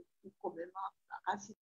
de, de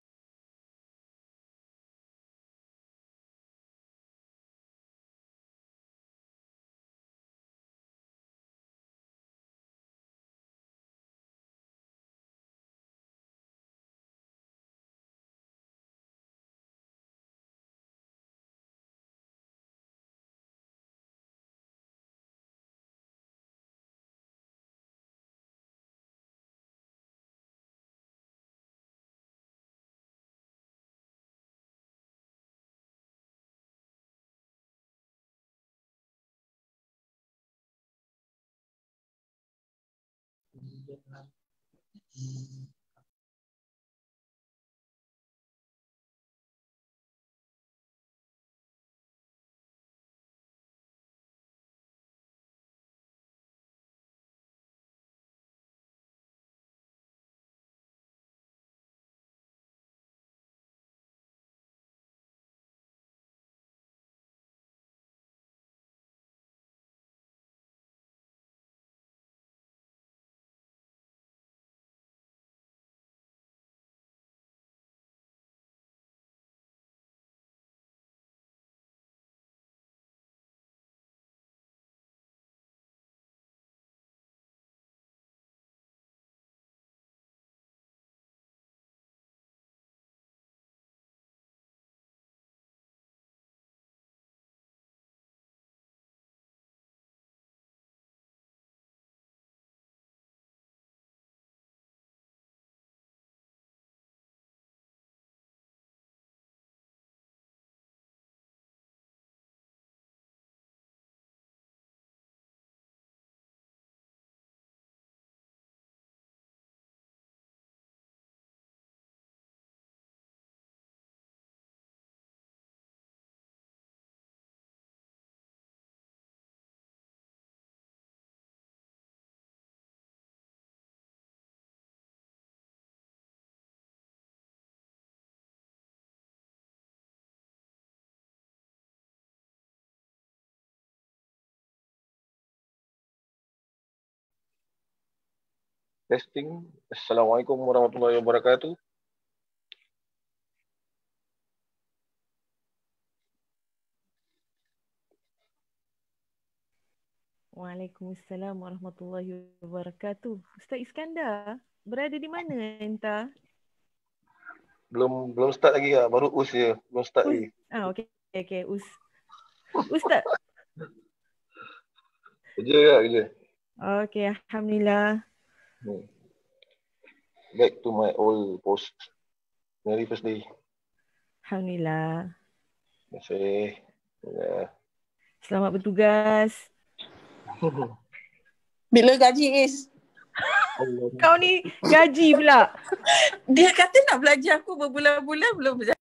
Gracias. testing. Assalamualaikum warahmatullahi wabarakatuh. Waalaikumsalam warahmatullahi wabarakatuh. Ustaz Iskandar, berada di mana entah? Belum belum start lagi ah, baru us je, belum start us. lagi. Ah okay okay us. Ustaz. kerja ke kerja? Okay alhamdulillah. Back to my old post. Merry first day. Alhamdulillah. Terima kasih. Yeah. Selamat bertugas. Bila gaji is? Kau ni gaji pula. Dia kata nak belajar aku berbulan-bulan belum belajar.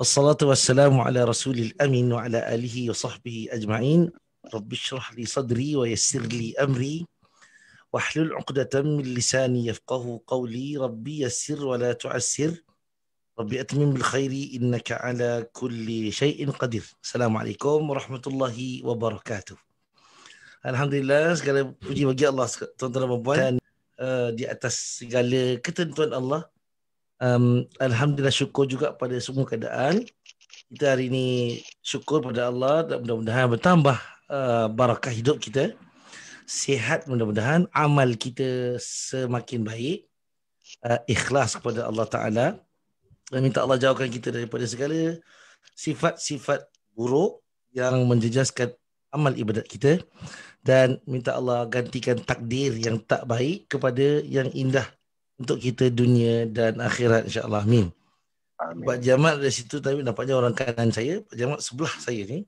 والصلاة والسلام على رسول الأمين وعلى آله وصحبه أجمعين رب اشرح لي صدري ويسر لي أمري واحلل عقدة من لساني يفقه قولي ربي يسر ولا تعسر ربي أتمم بالخير إنك على كل شيء قدير السلام عليكم ورحمة الله وبركاته Alhamdulillah segala puji bagi Allah tuan-tuan dan puan eh, di atas segala ketentuan Allah um, alhamdulillah syukur juga pada semua keadaan kita hari ini syukur pada Allah dan mudah-mudahan bertambah uh, barakah hidup kita sihat mudah-mudahan amal kita semakin baik uh, ikhlas kepada Allah taala dan minta Allah jauhkan kita daripada segala sifat-sifat buruk yang menjejaskan amal ibadat kita dan minta Allah gantikan takdir yang tak baik kepada yang indah untuk kita dunia dan akhirat insyaallah amin. amin. Pak Jamal dari situ tapi nampaknya orang kanan saya, Pak Jamal sebelah saya ni.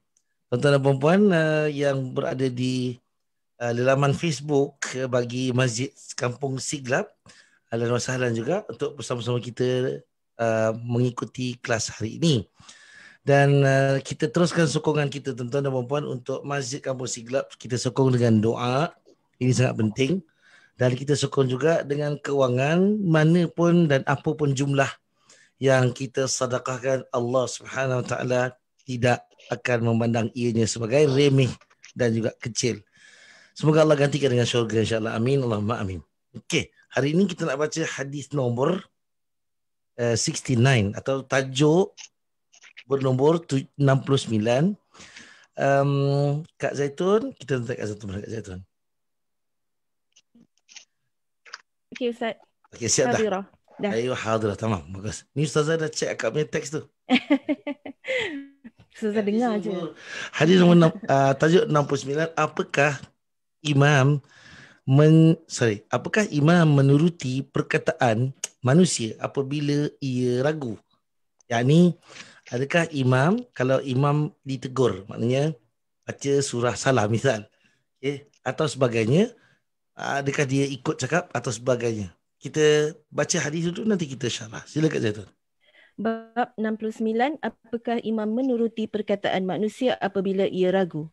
Tuan-tuan dan puan-puan uh, yang berada di uh, laman Facebook eh, bagi Masjid Kampung Siglap dan wasahlan juga untuk bersama-sama kita uh, mengikuti kelas hari ini. Dan uh, kita teruskan sokongan kita tuan-tuan dan puan-puan untuk Masjid Kampung Siglap kita sokong dengan doa. Ini sangat penting dan kita sokong juga dengan kewangan mana pun dan apa pun jumlah yang kita sedekahkan Allah Subhanahu Wa Taala tidak akan memandang ianya sebagai remeh dan juga kecil. Semoga Allah gantikan dengan syurga insya-Allah. Amin. Allahumma amin. Okey, hari ini kita nak baca hadis nombor uh, eh, 69 atau tajuk bernombor 69. Um, Kak Zaitun, kita letak satu Kak Zaitun. Okay Ustaz. Okay siap Hadira. dah. Ayuh Hadirah tamam. Bagus. Ni Ustazah dah check kat punya teks tu. Ustazah ya, dengar je. Hadis nombor uh, ah, tajuk 69. Apakah imam men, sorry, apakah imam menuruti perkataan manusia apabila ia ragu? Yang ni, adakah imam, kalau imam ditegur, maknanya baca surah salah misal, okay, atau sebagainya, adakah dia ikut cakap atau sebagainya. Kita baca hadis itu nanti kita syarah. Sila Kak Zaitun. Bab 69, apakah imam menuruti perkataan manusia apabila ia ragu?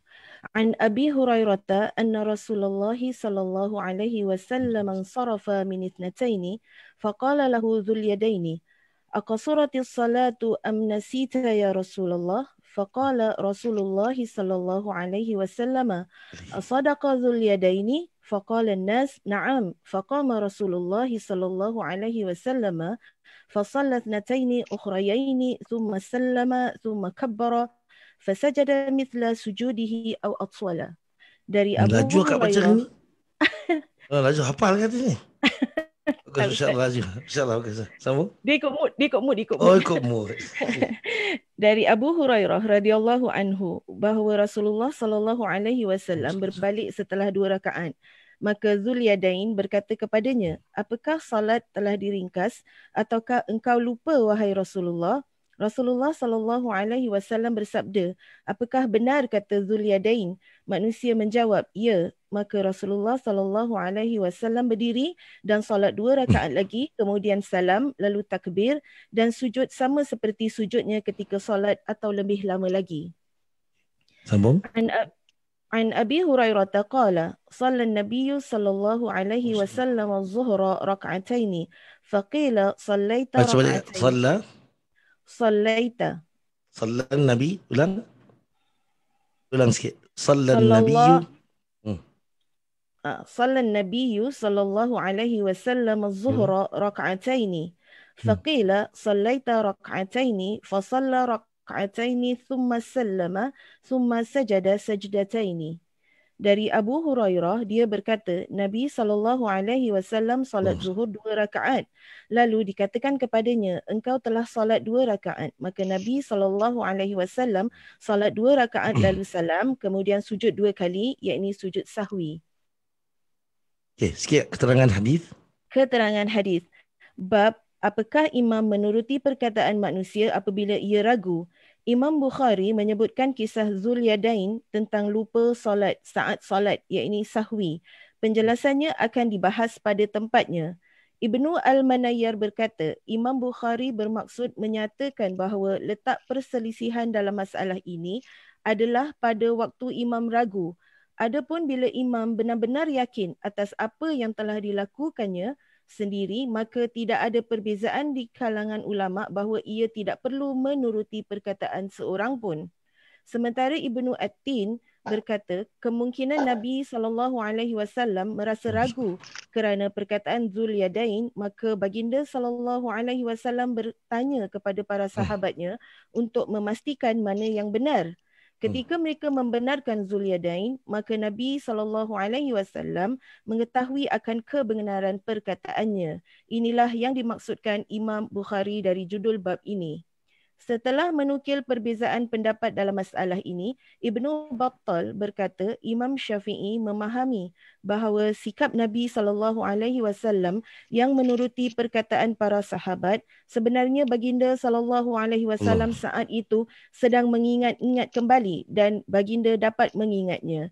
An Abi Hurairah anna Rasulullah sallallahu alaihi wasallam sarafa min ithnataini faqala lahu dhul yadaini aqasuratis salatu am nasita ya Rasulullah فَقَالَ رَسُولُ اللَّهِ صَلَّى اللَّهُ عَلَيْهِ وَسَلَّمَ أَصَدَقَ ذُو فقال الناس نعم فقام رسول الله صلى الله عليه وسلم فصلى اثنتين أخريين ثم سلم ثم كبر فسجد مثل سجوده أو أطول dari Abu Laju kat baca ni Laju hafal kat sini Dia ikut mood, dia ikut mood, dia ikut oh, mood. Oh, ikut mood. Dari Abu Hurairah radhiyallahu anhu bahawa Rasulullah sallallahu alaihi wasallam berbalik setelah dua rakaat. Maka Zuliyadain berkata kepadanya, apakah salat telah diringkas ataukah engkau lupa wahai Rasulullah? Rasulullah sallallahu alaihi wasallam bersabda, apakah benar kata Zuliyadain? Manusia menjawab, ya. Maka Rasulullah sallallahu alaihi wasallam berdiri dan solat dua rakaat lagi, kemudian salam lalu takbir dan sujud sama seperti sujudnya ketika solat atau lebih lama lagi. Sambung. Uh, عن أبي هريرة قال صلى النبي صلى الله عليه وسلم الظهر ركعتين فقيل صليت ركعتين صلى صليت صلى النبي ولن ولن sikit صلى النبي آه، صلى النبي صلى الله عليه وسلم الظهر ركعتين فقيل صليت ركعتين فصلى ركعتين rak'ataini thumma sallama thumma sajada sajdataini. Dari Abu Hurairah, dia berkata, Nabi sallallahu alaihi wasallam salat oh. zuhur dua rakaat. Lalu dikatakan kepadanya, engkau telah salat dua rakaat. Maka Nabi sallallahu alaihi wasallam salat dua rakaat hmm. lalu salam, kemudian sujud dua kali, yakni sujud sahwi. Okay, sikit keterangan hadis. Keterangan hadis. Bab, apakah imam menuruti perkataan manusia apabila ia ragu? Imam Bukhari menyebutkan kisah Zul Zulyadain tentang lupa solat saat solat iaitu sahwi. Penjelasannya akan dibahas pada tempatnya. Ibnu Al-Manayyar berkata, Imam Bukhari bermaksud menyatakan bahawa letak perselisihan dalam masalah ini adalah pada waktu imam ragu. Adapun bila imam benar-benar yakin atas apa yang telah dilakukannya, sendiri maka tidak ada perbezaan di kalangan ulama bahawa ia tidak perlu menuruti perkataan seorang pun sementara Ibnu At-Tin berkata kemungkinan Nabi sallallahu alaihi wasallam merasa ragu kerana perkataan Zul Yadain maka baginda sallallahu alaihi wasallam bertanya kepada para sahabatnya untuk memastikan mana yang benar Ketika hmm. mereka membenarkan Zuliyadain, maka Nabi sallallahu alaihi wasallam mengetahui akan kebenaran perkataannya. Inilah yang dimaksudkan Imam Bukhari dari judul bab ini. Setelah menukil perbezaan pendapat dalam masalah ini, Ibnu Battal berkata, Imam Syafi'i memahami bahawa sikap Nabi sallallahu alaihi wasallam yang menuruti perkataan para sahabat, sebenarnya baginda sallallahu alaihi wasallam saat itu sedang mengingat-ingat kembali dan baginda dapat mengingatnya.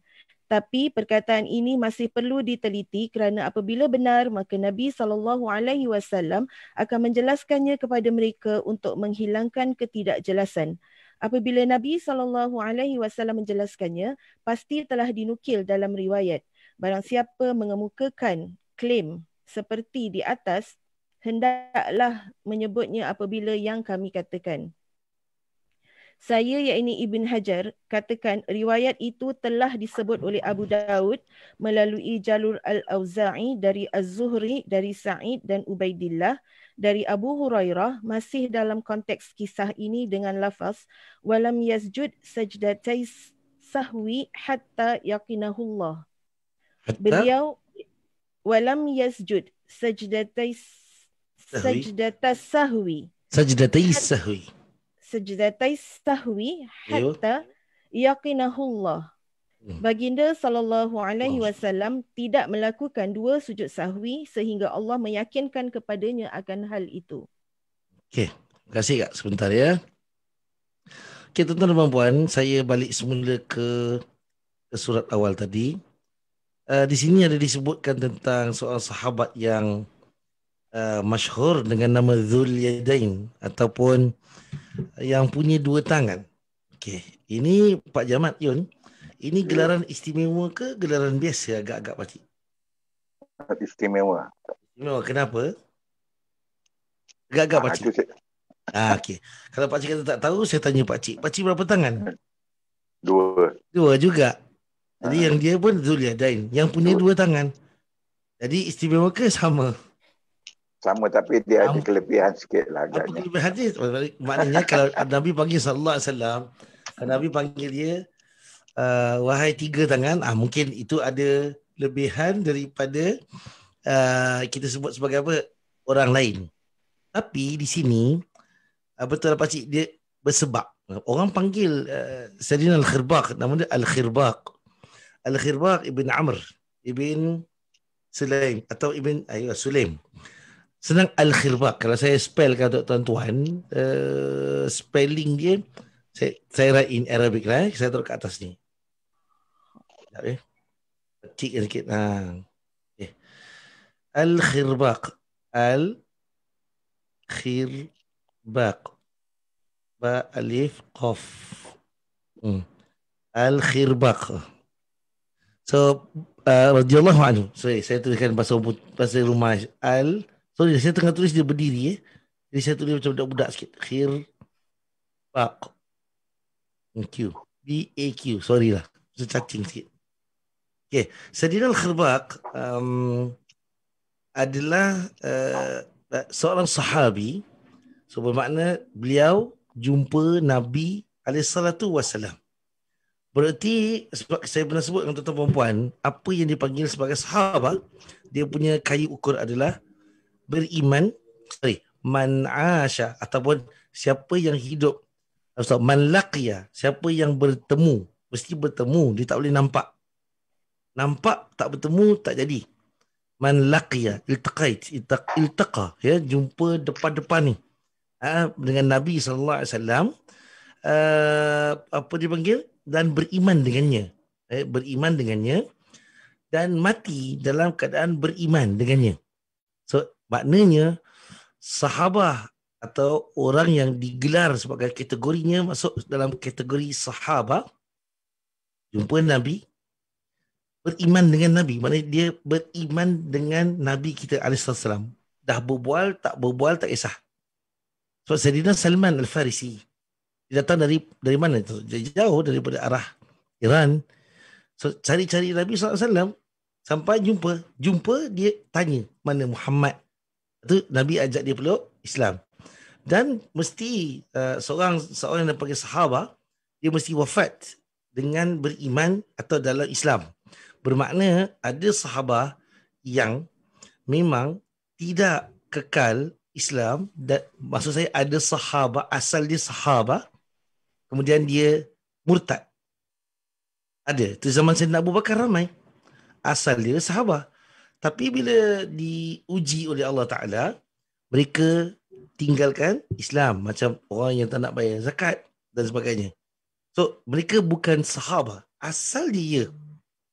Tapi perkataan ini masih perlu diteliti kerana apabila benar maka Nabi sallallahu alaihi wasallam akan menjelaskannya kepada mereka untuk menghilangkan ketidakjelasan. Apabila Nabi sallallahu alaihi wasallam menjelaskannya, pasti telah dinukil dalam riwayat. Barang siapa mengemukakan klaim seperti di atas, hendaklah menyebutnya apabila yang kami katakan. Saya yakni Ibn Hajar katakan riwayat itu telah disebut oleh Abu Daud melalui jalur Al-Auza'i dari Az-Zuhri dari Sa'id dan Ubaidillah dari Abu Hurairah masih dalam konteks kisah ini dengan lafaz walam yasjud sajdatai sahwi hatta yaqinahu Allah. Beliau walam yasjud sajdatai sajdatas sahwi. Sajdatai sahwi. Hat- sajdatai sahwi hatta yaqinahullah. Hmm. Baginda sallallahu alaihi wasallam tidak melakukan dua sujud sahwi sehingga Allah meyakinkan kepadanya akan hal itu. Okey, terima kasih Kak sebentar ya. Okey, tuan-tuan dan puan, saya balik semula ke, ke surat awal tadi. Uh, di sini ada disebutkan tentang seorang sahabat yang uh, masyhur dengan nama Zul Yadain ataupun yang punya dua tangan. Okey, ini Pak Jamat Yun. Ini ya. gelaran istimewa ke gelaran biasa agak-agak pak cik? Istimewa. No, kenapa? Agak-agak pak ah, cik. Ah, okey. Kalau pak cik kata tak tahu, saya tanya pak cik. Pak cik berapa tangan? Dua. Dua juga. Jadi ha. yang dia pun Zulia Dain. Yang punya dua. dua tangan. Jadi istimewa ke sama? sama tapi dia ada kelebihan sikit lah agaknya. Apa kelebihan dia? Maknanya kalau Nabi panggil sallallahu alaihi wasallam, Nabi panggil dia uh, wahai tiga tangan, ah mungkin itu ada lebihan daripada uh, kita sebut sebagai apa? orang lain. Tapi di sini uh, betul apa cik dia bersebab orang panggil uh, Sayyidina Al-Khirbaq nama dia Al-Khirbaq. Al-Khirbaq ibn Amr ibn Sulaim atau ibn ayo Sulaim senang al khirbaq. kalau saya spell kata tuan-tuan uh, spelling dia saya saya write in arabic lah eh. saya taruh kat atas ni ya eh petik kan sikit ha eh. al khirbaq. al khirbaq. ba alif qaf hmm. al khirbaq. so uh, radhiyallahu anhu sorry saya tuliskan bahasa bahasa rumah al -khirbaq. Sorry, saya tengah tulis dia berdiri eh. Jadi saya tulis macam budak-budak sikit. Khir Pak Thank you. B-A-Q. Sorry lah. Saya cacing sikit. Okay. Sadinal Khirbaq um, adalah uh, seorang sahabi. So bermakna beliau jumpa Nabi alaihissalatu wassalam. Berarti sebab saya pernah sebut dengan tuan-tuan perempuan, apa yang dipanggil sebagai sahabat, dia punya kayu ukur adalah beriman sorry man asha ataupun siapa yang hidup ustaz man laqiya siapa yang bertemu mesti bertemu dia tak boleh nampak nampak tak bertemu tak jadi man laqiya iltaqait iltaqa ya jumpa depan-depan ni ha, dengan nabi sallallahu alaihi wasallam uh, apa dipanggil dan beriman dengannya eh, beriman dengannya dan mati dalam keadaan beriman dengannya Maknanya sahabah atau orang yang digelar sebagai kategorinya masuk dalam kategori sahabah jumpa Nabi beriman dengan Nabi maknanya dia beriman dengan Nabi kita salam dah berbual tak berbual tak kisah so Sayyidina Salman Al-Farisi dia datang dari dari mana itu jauh daripada arah Iran so, cari-cari Nabi SAW sampai jumpa jumpa dia tanya mana Muhammad tu Nabi ajak dia peluk Islam. Dan mesti uh, seorang seorang yang panggil sahabat dia mesti wafat dengan beriman atau dalam Islam. Bermakna ada sahabat yang memang tidak kekal Islam dan maksud saya ada sahabat asal dia sahabat kemudian dia murtad. Ada. Itu zaman saya nak Bakar ramai. Asal dia sahabat. Tapi bila diuji oleh Allah Ta'ala, mereka tinggalkan Islam. Macam orang yang tak nak bayar zakat dan sebagainya. So, mereka bukan sahabah. Asal dia.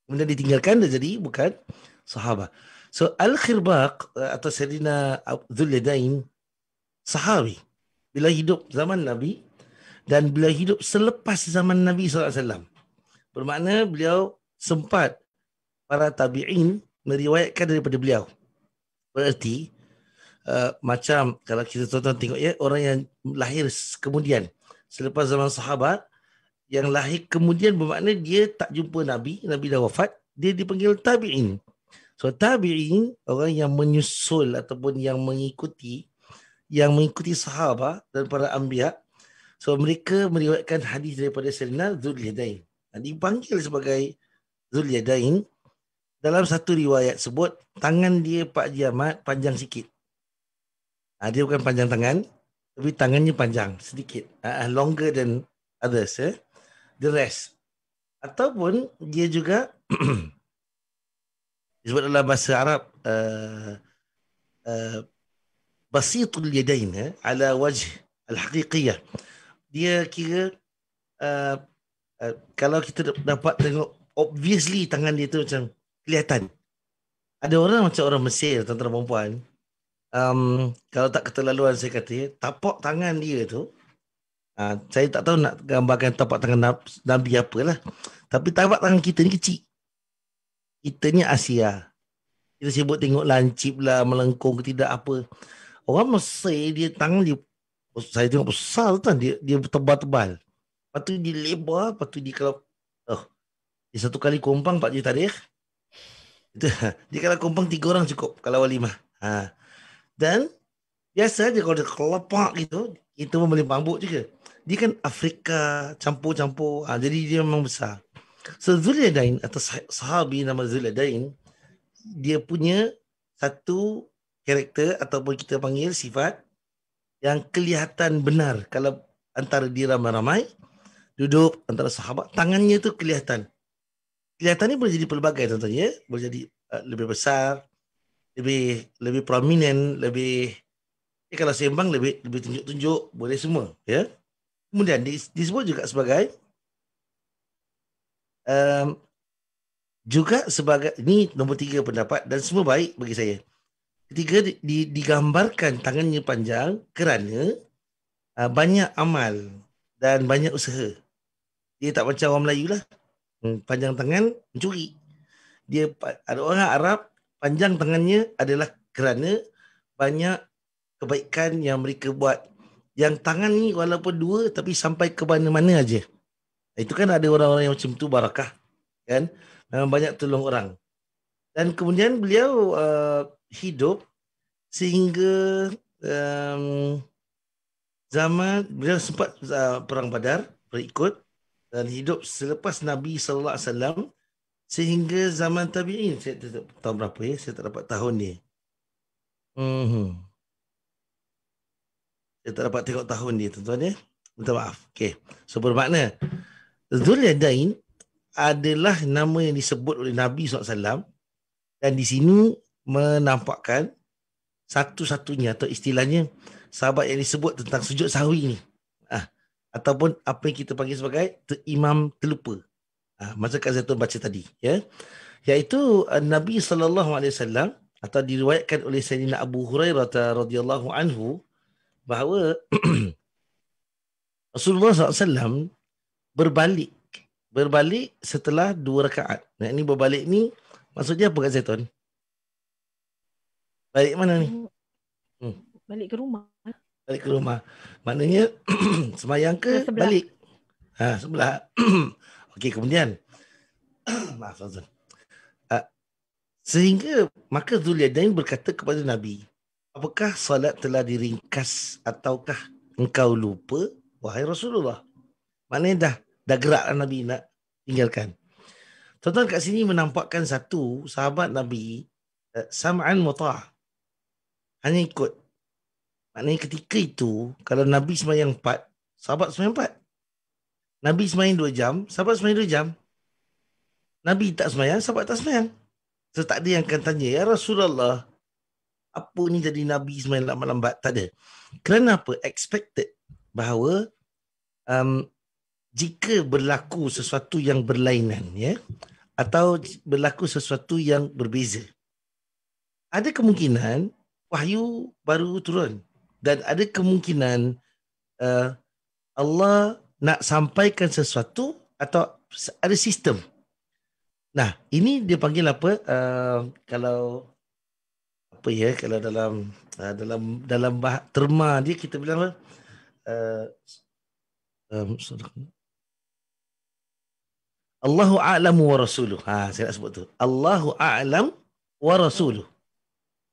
Kemudian ditinggalkan, dia jadi bukan sahabah. So, Al-Khirbaq eh, atau Serina Abdul Yadain, sahabi. Bila hidup zaman Nabi dan bila hidup selepas zaman Nabi SAW. Bermakna beliau sempat para tabi'in meriwayatkan daripada beliau. Bererti uh, macam kalau kita tonton tengok ya orang yang lahir kemudian selepas zaman sahabat yang lahir kemudian bermakna dia tak jumpa nabi, nabi dah wafat, dia dipanggil tabi'in. So tabi'in orang yang menyusul ataupun yang mengikuti yang mengikuti sahabat dan para anbiya. So mereka meriwayatkan hadis daripada Sayyidina Dzul Yadain. Dipanggil sebagai Dzul dalam satu riwayat sebut tangan dia Pak Jiamat panjang sikit. Ha, dia bukan panjang tangan, tapi tangannya panjang sedikit. Uh, longer than others. Eh? The rest. Ataupun dia juga disebut dalam bahasa Arab uh, eh, uh, eh, basitul yadain eh? ala wajh al-haqiqiyah. Dia kira uh, uh, kalau kita dapat tengok obviously tangan dia tu macam kelihatan. Ada orang macam orang Mesir, tuan-tuan perempuan. Um, kalau tak keterlaluan saya kata, tapak tangan dia tu, uh, saya tak tahu nak gambarkan tapak tangan Nabi lah. Tapi tapak tangan kita ni kecil. Kita ni Asia. Kita sibuk tengok lancip lah, melengkung ke tidak apa. Orang Mesir, dia tangan dia, oh, saya tengok besar tu dia, dia tebal-tebal. Lepas tu dia lebar, lepas tu dia kalau, oh, dia satu kali kumpang, Pak Jutarikh, dia kalau kumpang tiga orang cukup kalau lima. Ha. Dan biasa dia kalau dia kelopak gitu, itu membeli mabuk juga. Dia kan Afrika campur-campur. Ha, jadi dia memang besar. So Zuliadain atau sahabi nama Zuliadain, dia punya satu karakter ataupun kita panggil sifat yang kelihatan benar kalau antara dia ramai-ramai duduk antara sahabat tangannya tu kelihatan kelihatan ini boleh jadi pelbagai tuan-tuan ya. Boleh jadi uh, lebih besar, lebih lebih prominent, lebih eh, kalau sembang lebih lebih tunjuk-tunjuk, boleh semua ya. Kemudian di disebut juga sebagai um, juga sebagai ini nombor tiga pendapat dan semua baik bagi saya. Ketiga di, digambarkan tangannya panjang kerana uh, banyak amal dan banyak usaha. Dia tak macam orang Melayu lah. Hmm, panjang tangan mencuri. Dia ada orang Arab panjang tangannya adalah kerana banyak kebaikan yang mereka buat. Yang tangan ni walaupun dua tapi sampai ke mana-mana aja. Itu kan ada orang-orang yang macam tu barakah. Kan? banyak tolong orang. Dan kemudian beliau uh, hidup sehingga um, zaman beliau sempat uh, perang badar berikut dan hidup selepas Nabi sallallahu alaihi wasallam sehingga zaman tabi'in saya tak tahu berapa ya saya tak dapat tahun dia mm-hmm. saya tak dapat tengok tahun dia tuan-tuan ya minta maaf okey so bermakna Zuliyadain adalah nama yang disebut oleh Nabi SAW dan di sini menampakkan satu-satunya atau istilahnya sahabat yang disebut tentang sujud sahwi ni ataupun apa yang kita panggil sebagai imam terlupa. Ah ha, macam Kak Zaitun baca tadi ya. Iaitu eh, Nabi sallallahu alaihi wasallam atau diriwayatkan oleh Sayyidina Abu Hurairah radhiyallahu anhu bahawa Rasulullah SAW berbalik berbalik setelah dua rakaat. Nah, ini berbalik ni maksudnya apa Kak Zaitun? Balik mana ni? Oh, hmm. Balik ke rumah balik ke rumah. Maknanya semayang ke sebelah. balik? Ha, sebelah. Okey, kemudian. Maaf, Azul. Uh, ah, sehingga maka Zuliadain berkata kepada Nabi, apakah salat telah diringkas ataukah engkau lupa? Wahai Rasulullah. Maknanya dah, dah gerak lah Nabi nak tinggalkan. Tuan-tuan kat sini menampakkan satu sahabat Nabi, eh, Sam'an mutah Hanya ikut Maknanya ketika itu, kalau Nabi semayang empat, sahabat semayang empat, Nabi semayang dua jam, sahabat semayang dua jam. Nabi tak semayang, sahabat tak semayang. So tak ada yang akan tanya, Ya Rasulullah, apa ni jadi Nabi semayang lambat-lambat? Tak ada. Kerana apa? Expected bahawa um, jika berlaku sesuatu yang berlainan, ya, atau berlaku sesuatu yang berbeza, ada kemungkinan wahyu baru turun dan ada kemungkinan uh, Allah nak sampaikan sesuatu atau ada sistem. Nah, ini dia panggil apa? Uh, kalau apa ya? Kalau dalam uh, dalam dalam bah, terma dia kita bilang apa? Uh, um, sorry. Allahu a'lamu wa rasuluh. Ha, saya nak sebut tu. Allahu a'lam wa rasuluh.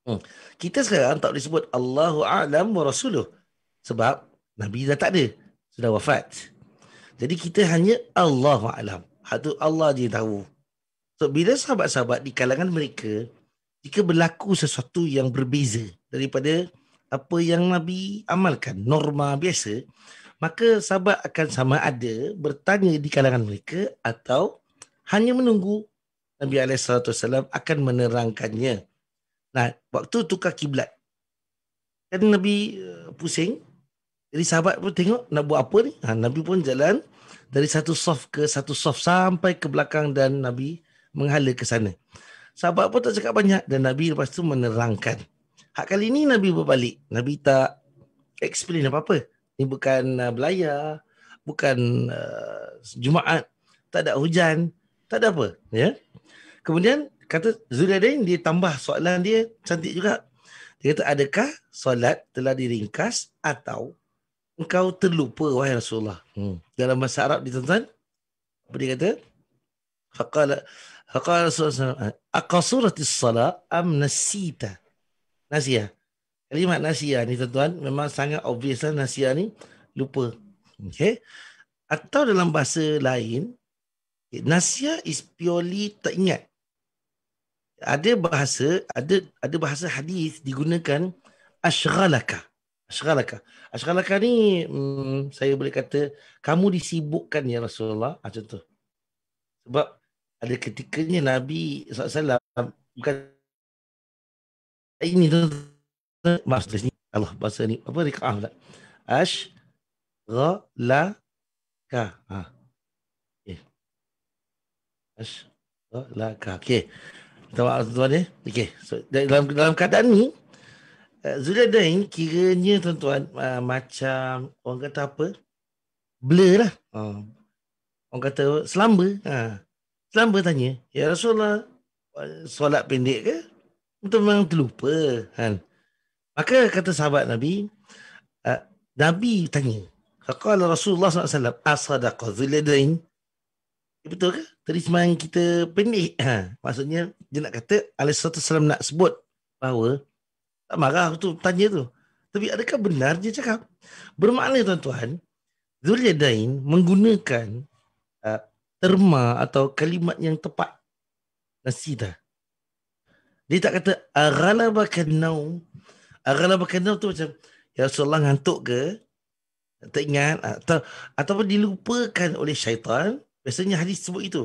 Hmm. Kita sekarang tak boleh sebut Allahu a'lam wa rasuluh sebab nabi dah tak ada, sudah wafat. Jadi kita hanya Allahu a'lam. Hak Allah je tahu. So bila sahabat-sahabat di kalangan mereka jika berlaku sesuatu yang berbeza daripada apa yang nabi amalkan norma biasa maka sahabat akan sama ada bertanya di kalangan mereka atau hanya menunggu Nabi SAW akan menerangkannya. Nah, waktu tukar kiblat. Kan Nabi eh, pusing. Jadi sahabat pun tengok nak buat apa ni. Ha, Nabi pun jalan dari satu soft ke satu soft sampai ke belakang dan Nabi menghala ke sana. Sahabat pun tak cakap banyak dan Nabi lepas tu menerangkan. Hak kali ni Nabi berbalik. Nabi tak explain apa-apa. Ini bukan uh, belayar, bukan uh, Jumaat, tak ada hujan, tak ada apa. Ya? Kemudian kata Zuliadain dia tambah soalan dia cantik juga. Dia kata adakah solat telah diringkas atau engkau terlupa wahai Rasulullah. Hmm. Dalam bahasa Arab dia tuan-tuan apa dia kata? Faqala faqala Rasulullah aqasuratis sala am nasita. Nasiah. Kalimat nasiah ni tuan-tuan memang sangat obvious lah nasiah ni lupa. Okey. Atau dalam bahasa lain nasiah is purely tak ingat ada bahasa ada ada bahasa hadis digunakan ashghalaka ashghalaka ashghalaka ni hmm, saya boleh kata kamu disibukkan ya Rasulullah ah, contoh sebab ada ketikanya Nabi SAW bukan ini tu maksud ni Allah bahasa ni apa rikah pula ash ra la ka ha ah. okay. Eh. ash ra la ka okey Minta tuan-tuan ya. Okay. So, dalam, dalam keadaan ni, uh, eh, Zuliadain kiranya tuan-tuan uh, macam orang kata apa? Blur lah. Uh, orang kata selamba. Uh, selamba tanya. Ya Rasulullah, solat pendek ke? Itu memang terlupa. Kan? Maka kata sahabat Nabi, uh, Nabi tanya. Kata Rasulullah SAW, Asadaqa Zuliadain. Eh, betul ke? Terjemahan kita pendek. Ha. Maksudnya dia nak kata satu salam nak sebut bahawa tak marah tu tanya tu. Tapi adakah benar dia cakap? Bermakna tuan-tuan, Zuliyadain menggunakan uh, terma atau kalimat yang tepat. Nasida. Dia tak kata aghalabakan naum. Aghalabakan naum tu macam ya Rasulullah ngantuk ke? Tak ingat atau ataupun dilupakan oleh syaitan Biasanya hadis sebut itu.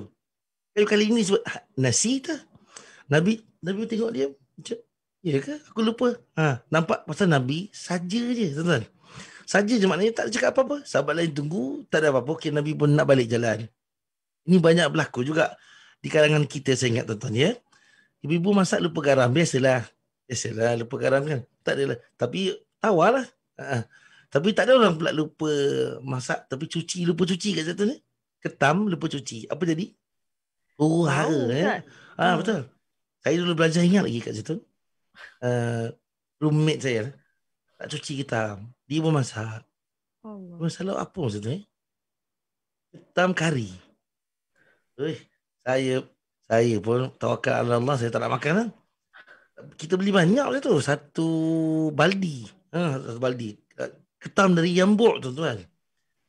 Kali kali ini sebut ha- nasi ta. Nabi Nabi tengok dia macam ya ke aku lupa. Ha nampak pasal Nabi saja je tuan-tuan. Saja je maknanya tak cakap apa-apa. Sahabat lain tunggu, tak ada apa-apa. Okay, Nabi pun nak balik jalan. Ini banyak berlaku juga di kalangan kita saya ingat tuan-tuan ya. Ibu-ibu masak lupa garam. Biasalah. Biasalah lupa garam kan. Tak adalah. Tapi tawalah. Ha, ha. Tapi tak ada orang pula lupa masak. Tapi cuci. Lupa cuci kat situ ni. Ya? ketam lupa cuci. Apa jadi? Huru oh, hara eh. Kan? Ah ha, betul. Saya dulu belajar ingat lagi kat situ. Uh, roommate saya tak cuci ketam. Dia pun masak. Allah. Masalah apa maksud tu eh? Ketam kari. Eh, saya saya pun tawakal Allah, Allah saya tak nak makan lah. Kita beli banyak lah tu. Satu baldi. Ha, satu baldi. Ketam dari yambuk tu tuan.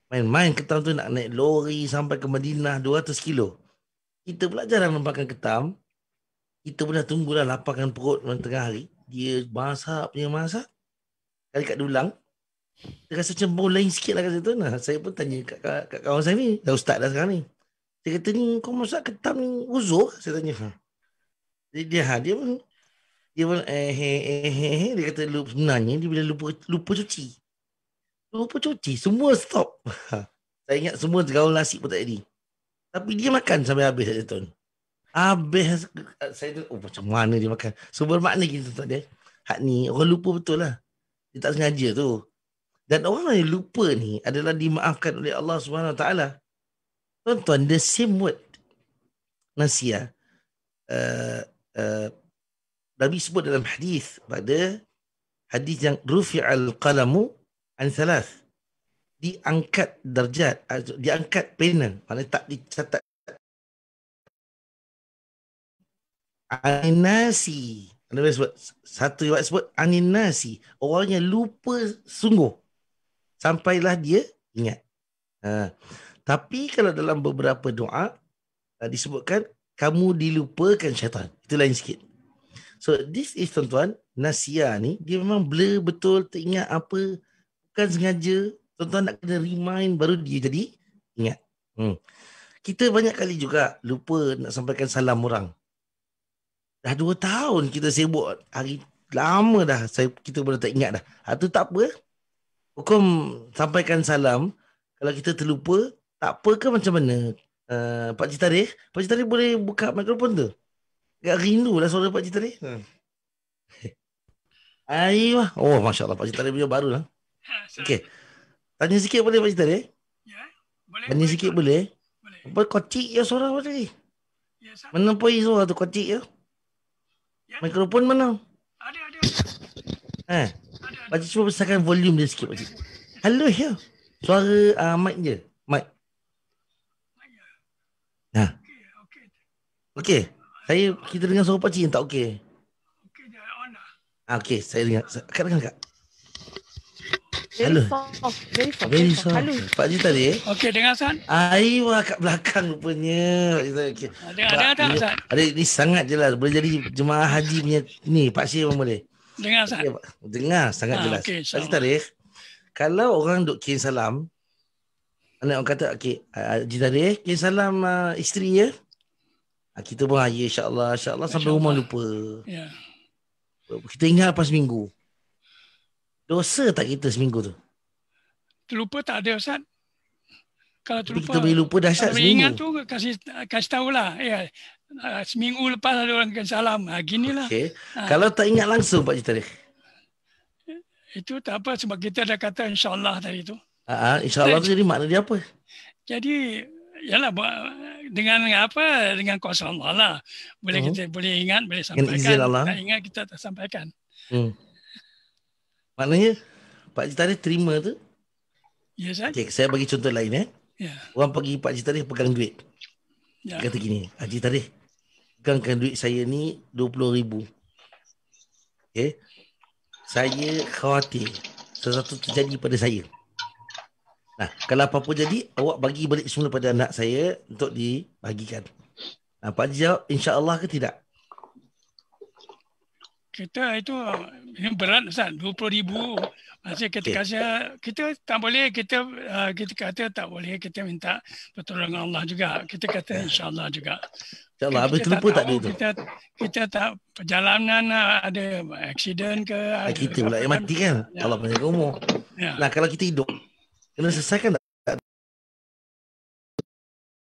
Main-main ketam tu nak naik lori sampai ke Madinah 200 kilo. Kita pula jarang makan ketam. Kita pun dah tunggu dah perut malam tengah hari. Dia masak punya masak. Kali kat dulang. Dia rasa macam bau lain sikit lah kata tu. Nah, saya pun tanya kat, kat, kat kawan saya ni. Dah ustaz dah sekarang ni. Dia kata ni kau masak ketam ni uzur? Saya tanya. Ha. Dia, dia, dia, dia pun dia pun eh, eh, eh, eh, dia kata lu, sebenarnya dia bila lupa, lupa cuci. Semua pun cuci. Semua stop. saya ingat semua gaul nasi pun tak jadi. Tapi dia makan sampai habis saya tuan. Habis saya tu, oh macam mana dia makan. So bermakna kita tak dia. Hak ni, orang lupa betul lah. Dia tak sengaja tu. Dan orang yang lupa ni adalah dimaafkan oleh Allah SWT. Tuan-tuan, the same word. Nasi Uh, uh, Nabi sebut dalam hadis pada hadis yang Rufi'al qalamu Ansalas diangkat darjat eh, diangkat pena mana tak dicatat aninasi ada yang sebut satu yang sebut aninasi orang lupa sungguh sampailah dia ingat ha. tapi kalau dalam beberapa doa eh, disebutkan kamu dilupakan syaitan itu lain sikit so this is tuan-tuan nasia ni dia memang blur betul teringat apa bukan sengaja tuan-tuan nak kena remind baru dia jadi ingat hmm. kita banyak kali juga lupa nak sampaikan salam orang dah dua tahun kita sibuk hari lama dah saya kita boleh tak ingat dah itu ha, tak apa hukum sampaikan salam kalau kita terlupa tak apa ke macam mana uh, Pak Cik Tarik Pak Cik Tarik boleh buka mikrofon tu Gak rindu lah suara Pak Cik Tarik hmm. Ayuh. Oh, Masya Allah. Pak Cik punya baru lah. Ha, okay. Tanya sikit boleh Pak Cita ni? Ya. Boleh. Tanya boleh, sikit boleh? Boleh. Apa kocik ya suara tadi? Ya, sama. Mana poi suara tu kocik ya? Ya. Mikrofon mana? Ada, ada. ada. Ha. Ada, ada. Pak Cik cuba besarkan volume dia sikit Pak Cik. Halo ya. Suara uh, mic je. Mic. Ha. Okey. Okey. Okay. Saya kita dengar suara Pak Cik yang tak okey. Okey, dia on lah. Ah, okey, saya dengar. Kak, dengar, Kak. Hello. Very soft. Very soft. Pak Jita tadi. Eh? Okey, dengar San. Air wah kat belakang rupanya. Pak Cik Okay. Ah, dengar, Pak, dengar tak ini, San? Ada, ini sangat jelas. Boleh jadi jemaah haji punya ni. Pak Cik pun boleh. Dengar San. Okay, dengar sangat ah, jelas. Okay, Pak Jita tadi. Eh? Kalau orang duk kirim salam. Anak orang kata, okey, Jita tadi. Kirim salam uh, isteri ya. Ha, kita pun ayah insyaAllah. InsyaAllah sampai rumah lupa. Ya. Yeah. Kita ingat lepas minggu. Dosa tak kita seminggu tu? Terlupa tak ada Ustaz. Kalau terlupa. Kita boleh lupa dah Ustaz seminggu. Ingat tu kasih kasih tahulah. Ya. Ah, seminggu lepas ada orang kan salam. Ha, ginilah. Okay. Ha. Ah. Kalau tak ingat langsung Pak Cita Itu tak apa sebab kita dah kata insyaAllah tadi tu. Ha, InsyaAllah jadi, jadi makna dia apa? Jadi Yalah dengan apa dengan kuasa Allah lah. Boleh uh-huh. kita boleh ingat, boleh sampaikan. Tak ingat kita tak sampaikan. Hmm. Maknanya Pak Cik Tarif terima tu. Yes, ya, okay, saya bagi contoh lain. Eh. Yeah. Orang pergi Pak Cik Tarif pegang duit. Yeah. kata gini, Haji Tarif, pegangkan duit saya ni RM20,000. Okay. Saya khawatir sesuatu terjadi pada saya. Nah, kalau apa-apa jadi, awak bagi balik semula pada anak saya untuk dibagikan. Nah, Pak Cik jawab, insyaAllah ke tidak? kita itu ini eh, berat Ustaz 20 ribu masih kita okay. kasih kita tak boleh kita eh, kita kata tak boleh kita minta pertolongan Allah juga kita kata ya. insyaAllah juga InsyaAllah habis kita terlupa tak, tak itu. kita, kita tak perjalanan eh, ada accident ke ada kita pula yang mati kan ya. Allah punya umur ya. nah kalau kita hidup kena selesaikan tak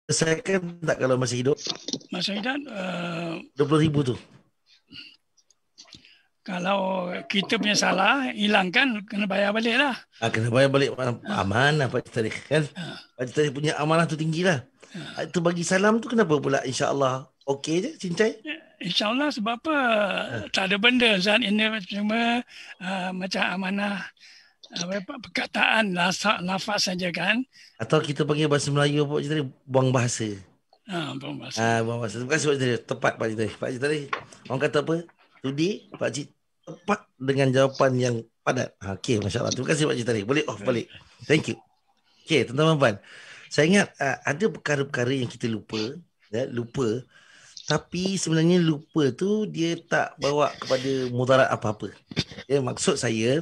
selesaikan tak kalau masih hidup masih hidup uh, 20 ribu tu kalau kita punya salah hilangkan kena bayar balik lah ha, kena bayar balik amanah ha. Pak Cik Tarik kan ha. Pak punya amanah tu tinggi lah ha. ha. itu bagi salam tu kenapa pula Allah okay je cintai ya, Insya Allah sebab apa ha. tak ada benda Zan ini cuma uh, macam amanah apa perkataan lafaz saja kan atau kita panggil bahasa Melayu Pak Cik Tarik buang bahasa Ah, buang bahasa. Ah, buang bahasa. Terima kasih Tepat Pak Cik Tari. Pak Cik Tari, orang kata apa? Tudi, Pak Cik tepat dengan jawapan yang padat. Ha, okey, masya-Allah. Terima kasih Pak Cik Tarik. Boleh off balik. Thank you. Okey, tuan-tuan puan. Saya ingat uh, ada perkara-perkara yang kita lupa, ya, lupa. Tapi sebenarnya lupa tu dia tak bawa kepada mudarat apa-apa. Ya, maksud saya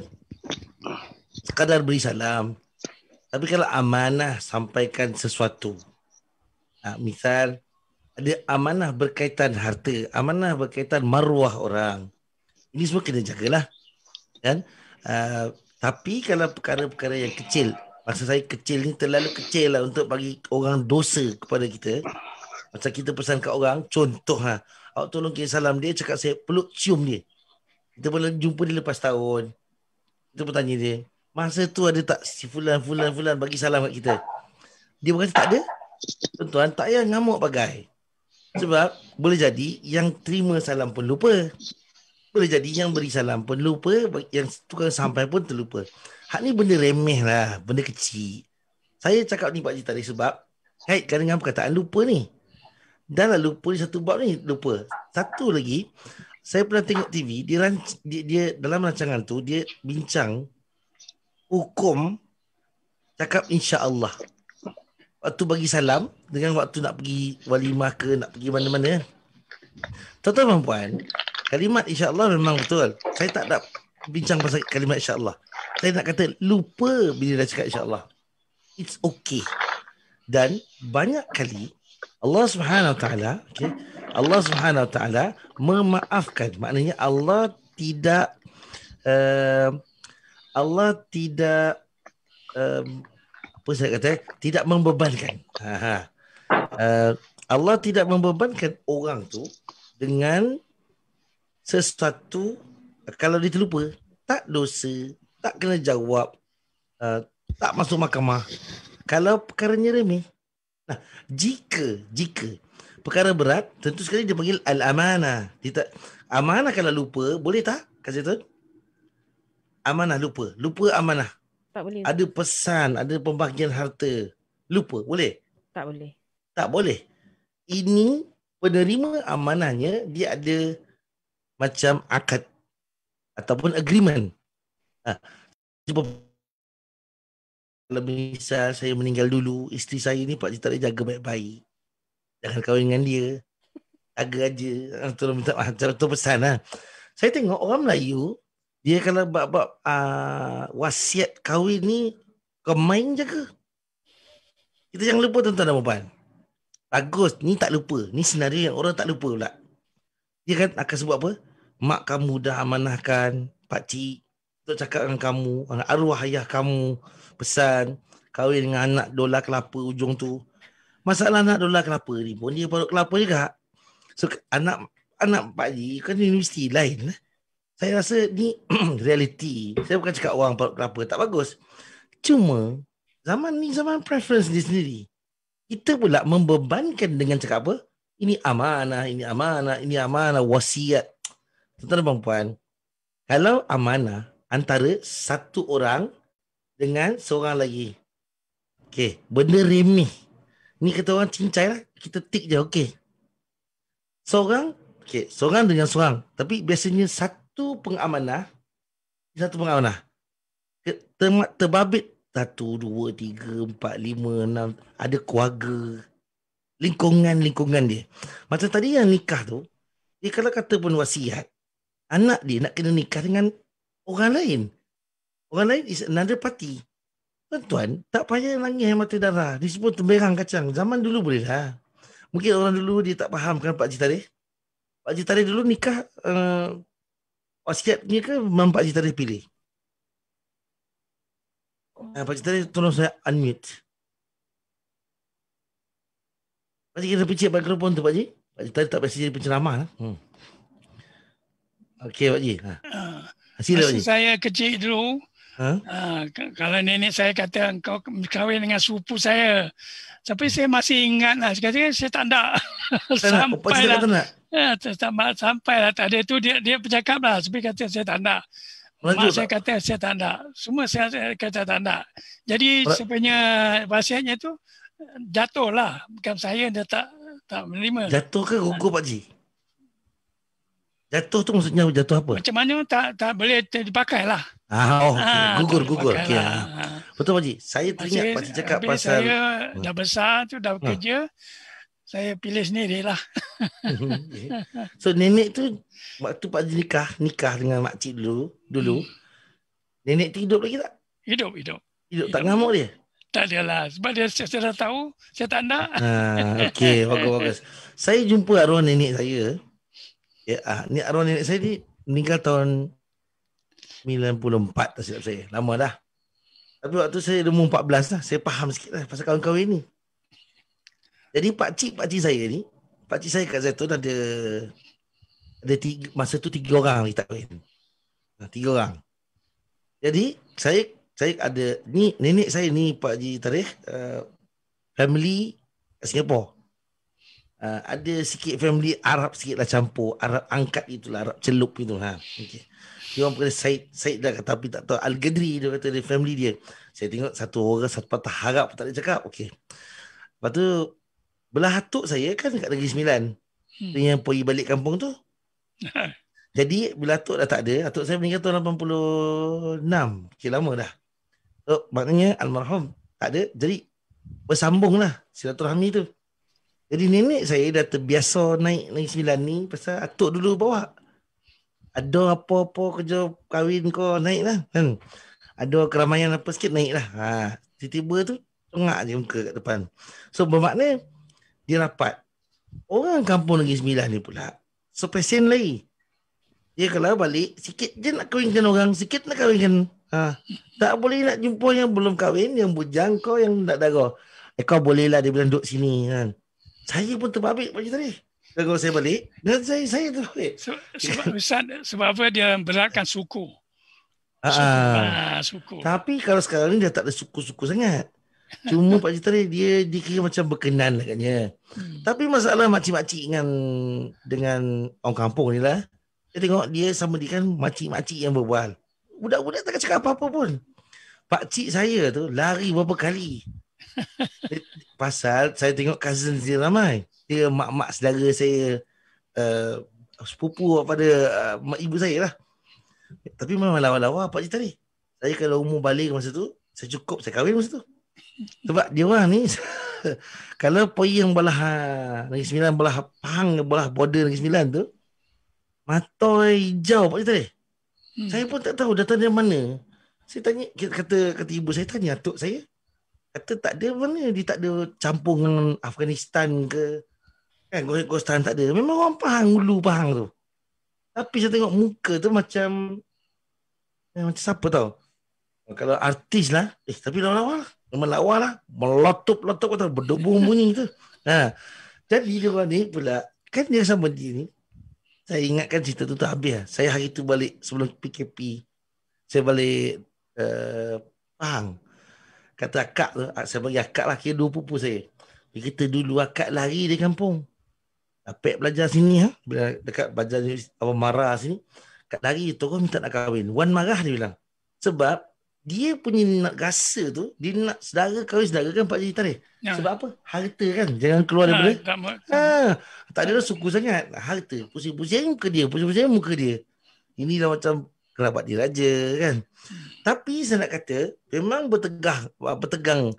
sekadar beri salam. Tapi kalau amanah sampaikan sesuatu. Uh, misal ada amanah berkaitan harta, amanah berkaitan maruah orang. Ini semua kena jagalah. Kan? Uh, tapi kalau perkara-perkara yang kecil, masa saya kecil ni terlalu kecil lah untuk bagi orang dosa kepada kita. Masa kita pesan kat orang, contoh lah. Awak tolong kirim salam dia, cakap saya peluk cium dia. Kita boleh jumpa dia lepas tahun. Kita pun tanya dia, masa tu ada tak si fulan, fulan, fulan bagi salam kat kita? Dia berkata tak ada. Tuan-tuan, tak payah ngamuk bagai. Sebab boleh jadi yang terima salam pun lupa. Boleh jadi yang beri salam pun lupa Yang tukang sampai pun terlupa Hak ni benda remeh lah Benda kecil Saya cakap ni Pak Cik tadi sebab Kaitkan dengan perkataan lupa ni Dah lah lupa ni satu bab ni Lupa Satu lagi Saya pernah tengok TV dia, ranc- dia, dia dalam rancangan tu Dia bincang Hukum Cakap insya Allah Waktu bagi salam Dengan waktu nak pergi Walimah ke Nak pergi mana-mana Tuan-tuan dan Kalimat Insyaallah memang betul. Saya tak nak bincang pasal kalimat Insyaallah. Saya nak kata lupa bila dah cakap Insyaallah. It's okay. Dan banyak kali Allah Subhanahu Wa Taala, okay, Allah Subhanahu Wa Taala memaafkan. Maknanya Allah tidak uh, Allah tidak uh, apa saya kata? Tidak membebankan. Ha, ha. Uh, Allah tidak membebankan orang tu dengan sesuatu kalau dia terlupa tak dosa tak kena jawab uh, tak masuk mahkamah kalau perkara perkaranya remeh nah jika jika perkara berat tentu sekali dia panggil al amanah dia tak amanah kalau lupa boleh tak kasih tu amanah lupa lupa amanah tak boleh ada pesan ada pembahagian harta lupa boleh tak boleh tak boleh ini penerima amanahnya dia ada macam akad ataupun agreement. Ha. Kalau misal saya meninggal dulu, isteri saya ni pak tak jaga baik-baik. Jangan kahwin dengan dia. Jaga aja. Ha, Tolong minta maaf. tu pesan. Ha. Saya tengok orang Melayu, dia kalau bab-bab uh, wasiat kahwin ni, kau main je ke? Kita jangan lupa tuan-tuan dan puan Bagus. Ni tak lupa. Ni senario yang orang tak lupa pula. Dia kan akan sebut apa? mak kamu dah amanahkan pak cik untuk cakap dengan kamu arwah ayah kamu pesan kahwin dengan anak dolar kelapa ujung tu masalah anak dolar kelapa ni pun dia parut kelapa juga so anak anak pak cik kan universiti lain lah. saya rasa ni reality saya bukan cakap orang parut kelapa tak bagus cuma zaman ni zaman preference dia sendiri kita pula membebankan dengan cakap apa ini amanah, ini amanah, ini amanah, wasiat. Tuan-tuan dan perempuan, kalau amanah antara satu orang dengan seorang lagi. okay, benda remeh. Ni kata orang cincai lah. Kita tik je, okay, Seorang, okay, seorang dengan seorang. Tapi biasanya satu pengamanah, satu pengamanah. terbabit, satu, dua, tiga, empat, lima, enam. Ada keluarga, lingkungan-lingkungan dia. Macam tadi yang nikah tu, dia kalau kata pun wasiat, anak dia nak kena nikah dengan orang lain. Orang lain is another party. Tuan-tuan, tak payah nangis yang mata darah. Dia semua temberang kacang. Zaman dulu boleh lah. Mungkin orang dulu dia tak faham kan Pak Cik Tarik. Pak Cik dulu nikah uh, eh, wasiatnya ke memang Pak Cik pilih? Uh, Pak Cik Tarik tolong saya unmute. Pak Cik kena pecik mikrofon tu Pak Cik. Pak tak biasa jadi penceramah. Lah. Hmm. Okey, Pak Ji. Ha. Sila, Pak Ji. Saya kecil dulu. Ha? Uh, kalau nenek saya kata kau kahwin dengan supu saya. Tapi hmm. saya masih ingat lah. Sekarang saya tak nak. sampai lah. Ya, tak sampai lah. Ha, tak ada tu dia dia bercakap lah. Tapi kata saya tak nak. Mak saya kata saya tak nak. Semua saya kata tak nak. Jadi sebenarnya wasiatnya itu jatuh lah. Bukan saya dia tak tak menerima. Jatuh ke gugur Pak Ji? Jatuh tu maksudnya jatuh apa? Macam mana tak tak boleh dipakai lah. Ah, oh, ha, gugur gugur. Okay, lah. Ah. Betul Pak Saya teringat Pak Cik cakap pasal saya hmm. dah besar tu dah hmm. bekerja. Ha. Saya pilih sendiri lah. so nenek tu waktu Pak Cik nikah, nikah dengan mak cik dulu, dulu. Hmm. Nenek tu hidup lagi tak? Hidup, hidup. Hidup, hidup. tak ngamuk dia? Tak ada lah. Sebab dia saya, saya dah tahu, saya tak nak. Ha, ah, okay, bagus-bagus. saya jumpa arwah nenek saya. Ya, ah, ni arwah nenek saya ni meninggal tahun 94 tak silap saya. Lama dah. Tapi waktu saya umur 14 lah. Saya faham sikit lah pasal kawan-kawan ni. Jadi Pak Pak pakcik saya ni, Pak pakcik saya kat Zaitun ada, ada tiga, masa tu tiga orang lagi tak kahwin. Ah, tiga orang. Jadi saya saya ada, ni nenek saya ni pakcik tarikh, uh, family Singapore uh, ada sikit family Arab sikit lah campur. Arab angkat itu lah Arab celup itu. Ha. Okay. Dia orang kata Said, Said dah kata tapi tak tahu. Al-Gadri dia kata dia family dia. Saya tengok satu orang satu patah harap tak ada cakap. Okay. Lepas tu, belah atuk saya kan dekat Negeri Sembilan. Hmm. Yang pergi balik kampung tu. Jadi belah atuk dah tak ada, atuk saya meninggal tahun 86. Okay, lama dah. So, oh, maknanya almarhum tak ada. Jadi bersambunglah silaturahmi tu. Jadi nenek saya dah terbiasa naik naik sembilan ni pasal atuk dulu bawa. Ada apa-apa kerja kahwin kau lah, Kan? Ada keramaian apa sikit lah. Ha, tiba-tiba tu tengah je muka kat depan. So bermakna dia rapat. Orang kampung negeri sembilan ni pula. So pesen lagi. Dia kalau balik sikit je nak kahwinkan orang. Sikit nak kahwinkan. Ha, tak boleh nak jumpa yang belum kahwin. Yang bujang kau yang nak darah. Eh kau bolehlah dia bilang duduk sini kan saya pun terbabit pagi tadi. Kalau saya balik dan saya saya terbabit. Sebab sebab, sebab apa dia beratkan suku. Ah suku. Tapi kalau sekarang ni dia tak ada suku-suku sangat. Cuma Pak Cik Tari dia dikira macam berkenan lah katnya. Hmm. Tapi masalah makcik-makcik dengan dengan orang kampung ni lah. Dia tengok dia sama dia kan makcik-makcik yang berbual. Budak-budak tak cakap apa-apa pun. Pak Cik saya tu lari berapa kali. Pasal saya tengok cousins dia ramai. Dia mak-mak saudara saya, uh, sepupu pada uh, eh, mak ibu saya lah. Tapi memang lawa-lawa Pak Cik tadi. Saya kalau umur balik masa tu, saya cukup saya kahwin masa tu. Sebab dia orang ni, kalau poi yang belah eh, Negeri Sembilan, belah pang, belah border Negeri Sembilan tu, matoi hijau apa Cik tadi. Hmm. Saya pun tak tahu datang dari mana. Saya tanya, kata, kata ibu saya, tanya atuk saya. Kata tak ada mana dia tak ada campur dengan Afghanistan ke. Kan Ghostan tak ada. Memang orang Pahang, Ulu Pahang tu. Tapi saya tengok muka tu macam eh, macam siapa tau. Kalau artis lah, eh tapi lawa-lawa lah. Memang lawa lah. Melotop-lotop kata berdebu bunyi tu. Ha. Jadi dia orang ni pula, kan dia sama dia ni. Saya ingatkan cerita tu tak habis lah. Saya hari tu balik sebelum PKP. Saya balik uh, Pahang kata akak tu, ah, saya bagi akak lah, kira dua pupu saya. Jadi kita dulu akak lari di kampung. Apek belajar sini, ha? Bila dekat belajar apa marah sini. Kak lari, terus minta nak kahwin. Wan marah dia bilang. Sebab dia punya nak rasa tu, dia nak sedara kahwin sedara kan Pak Jadi Tarik. Ya. Sebab apa? Harta kan? Jangan keluar daripada. Ha, tak, ha, tak ada lah suku sangat. Harta. Pusing-pusing muka dia. Pusing-pusing muka dia. Inilah macam kerabat diraja kan. Tapi saya nak kata memang bertegah ah, bertegang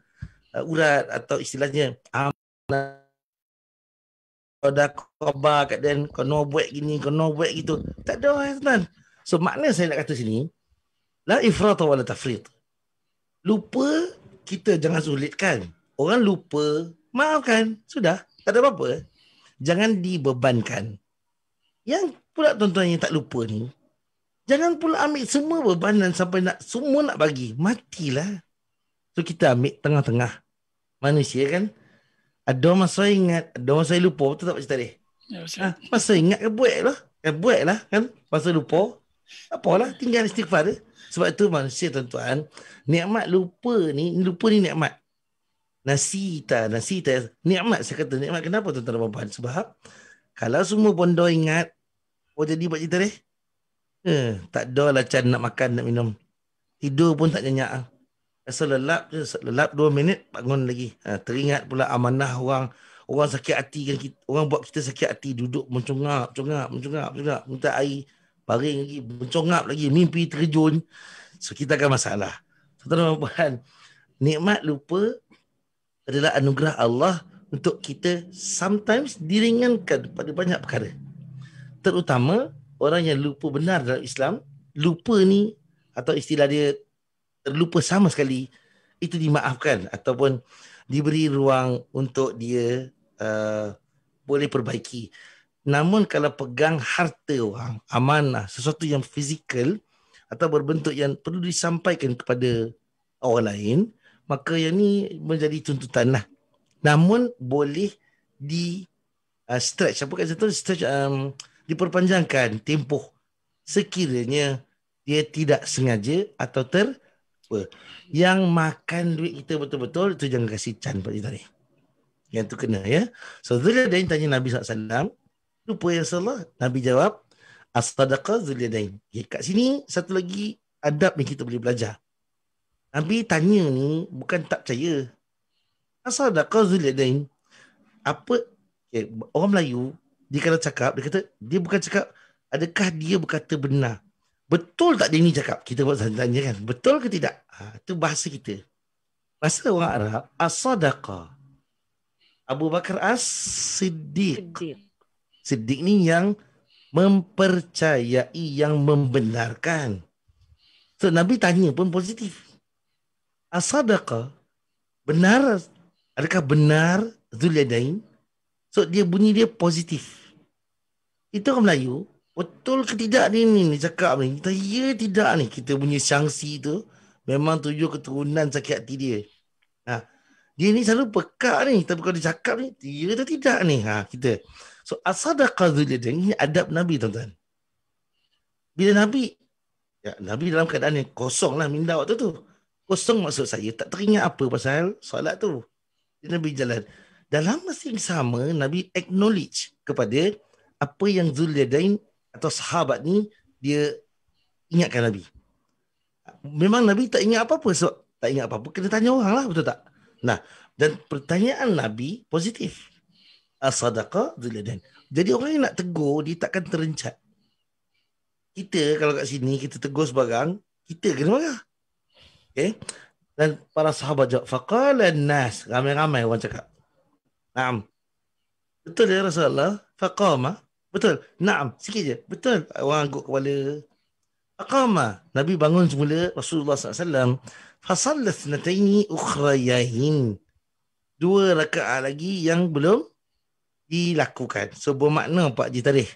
uh, urat atau istilahnya amanah kau dah khabar kat dan kau buat gini kena buat gitu tak ada Hasan eh, so makna saya nak kata sini la ifrata wala tafrit lupa kita jangan sulitkan orang lupa maafkan sudah tak ada apa-apa jangan dibebankan yang pula tuan-tuan yang tak lupa ni Jangan pula ambil semua bebanan sampai nak semua nak bagi. Matilah. So kita ambil tengah-tengah. Manusia kan. Ada masa ingat. Ada masa saya lupa. Betul tak cerita ni? Ya, ha, ah, masa ingat ke buat lah. Ya, eh, buat lah kan. Masa lupa. Apalah. Tinggal istighfar dia. Sebab tu manusia tuan-tuan. Ni'mat lupa ni. Lupa ni ni'mat. Nasita. Nasita. Ni'mat saya kata. Ni'mat kenapa tuan-tuan dan puan Sebab. Kalau semua benda ingat. Oh jadi buat cerita ni? Eh, tak ada lah macam nak makan, nak minum. Tidur pun tak nyenyak. Rasa lelap je. Lelap dua minit, bangun lagi. Ha, teringat pula amanah orang. Orang sakit hati. Kan kita, orang buat kita sakit hati. Duduk mencongap, mencongap, mencongap, mencongap. Minta air. Baring lagi. Mencongap lagi. Mimpi terjun. So, kita akan masalah. So, tuan-tuan Nikmat lupa adalah anugerah Allah untuk kita sometimes diringankan pada banyak perkara. Terutama orang yang lupa benar dalam Islam, lupa ni atau istilah dia terlupa sama sekali, itu dimaafkan ataupun diberi ruang untuk dia uh, boleh perbaiki. Namun kalau pegang harta orang, amanah, sesuatu yang fizikal atau berbentuk yang perlu disampaikan kepada orang lain, maka yang ni menjadi tuntutan lah. Namun boleh di uh, stretch. Apa kata tu? Stretch um, diperpanjangkan tempoh sekiranya dia tidak sengaja atau ter yang makan duit kita betul-betul itu jangan kasih can pak cerita yang tu kena ya so zuliyadain tanya nabi saw lupa yang salah nabi jawab astadaka zuliyadain ya, kat sini satu lagi adab yang kita boleh belajar nabi tanya ni bukan tak percaya astadaka zuliyadain apa ya, orang Melayu dia kalau cakap, dia kata, dia bukan cakap, adakah dia berkata benar? Betul tak dia ni cakap? Kita buat tanya kan. Betul ke tidak? Ha, itu bahasa kita. Bahasa orang Arab, as-sadaqa. Abu Bakar as-siddiq. Siddiq ni yang mempercayai, yang membenarkan. So, Nabi tanya pun positif. As-sadaqa, benar, adakah benar Zuliadain? So dia bunyi dia positif. Itu orang Melayu. Betul ke tidak ni ni, ni cakap ni. Kita, ya tidak ni. Kita punya syangsi tu. Memang tujuh keturunan sakit hati dia. Ha. Dia ni selalu pekak ni. Tapi kalau dia cakap ni. Ya atau tidak ni. Ha, kita. So asadaqah dia Ini adab Nabi tuan-tuan. Bila Nabi. Ya, Nabi dalam keadaan yang kosong lah minda waktu tu. Kosong maksud saya. Tak teringat apa pasal solat tu. Nabi jalan dalam masa yang sama Nabi acknowledge kepada apa yang Zuliyadain atau sahabat ni dia ingatkan Nabi. Memang Nabi tak ingat apa-apa sebab tak ingat apa-apa. Kena tanya orang lah betul tak? Nah dan pertanyaan Nabi positif. Asadaka Zuliyadain. Jadi orang yang nak tegur dia takkan terencat. Kita kalau kat sini kita tegur sebarang kita kena marah. Okay? Dan para sahabat jawab, faqala nas, ramai-ramai orang cakap, Naam. Betul ya Rasulullah. Faqama. Betul. Naam. Sikit je. Betul. Orang angguk kepala. Faqama. Nabi bangun semula Rasulullah SAW. Fasallas nataini ukhrayahin. Dua rakaat lagi yang belum dilakukan. So bermakna Pak Jitarih.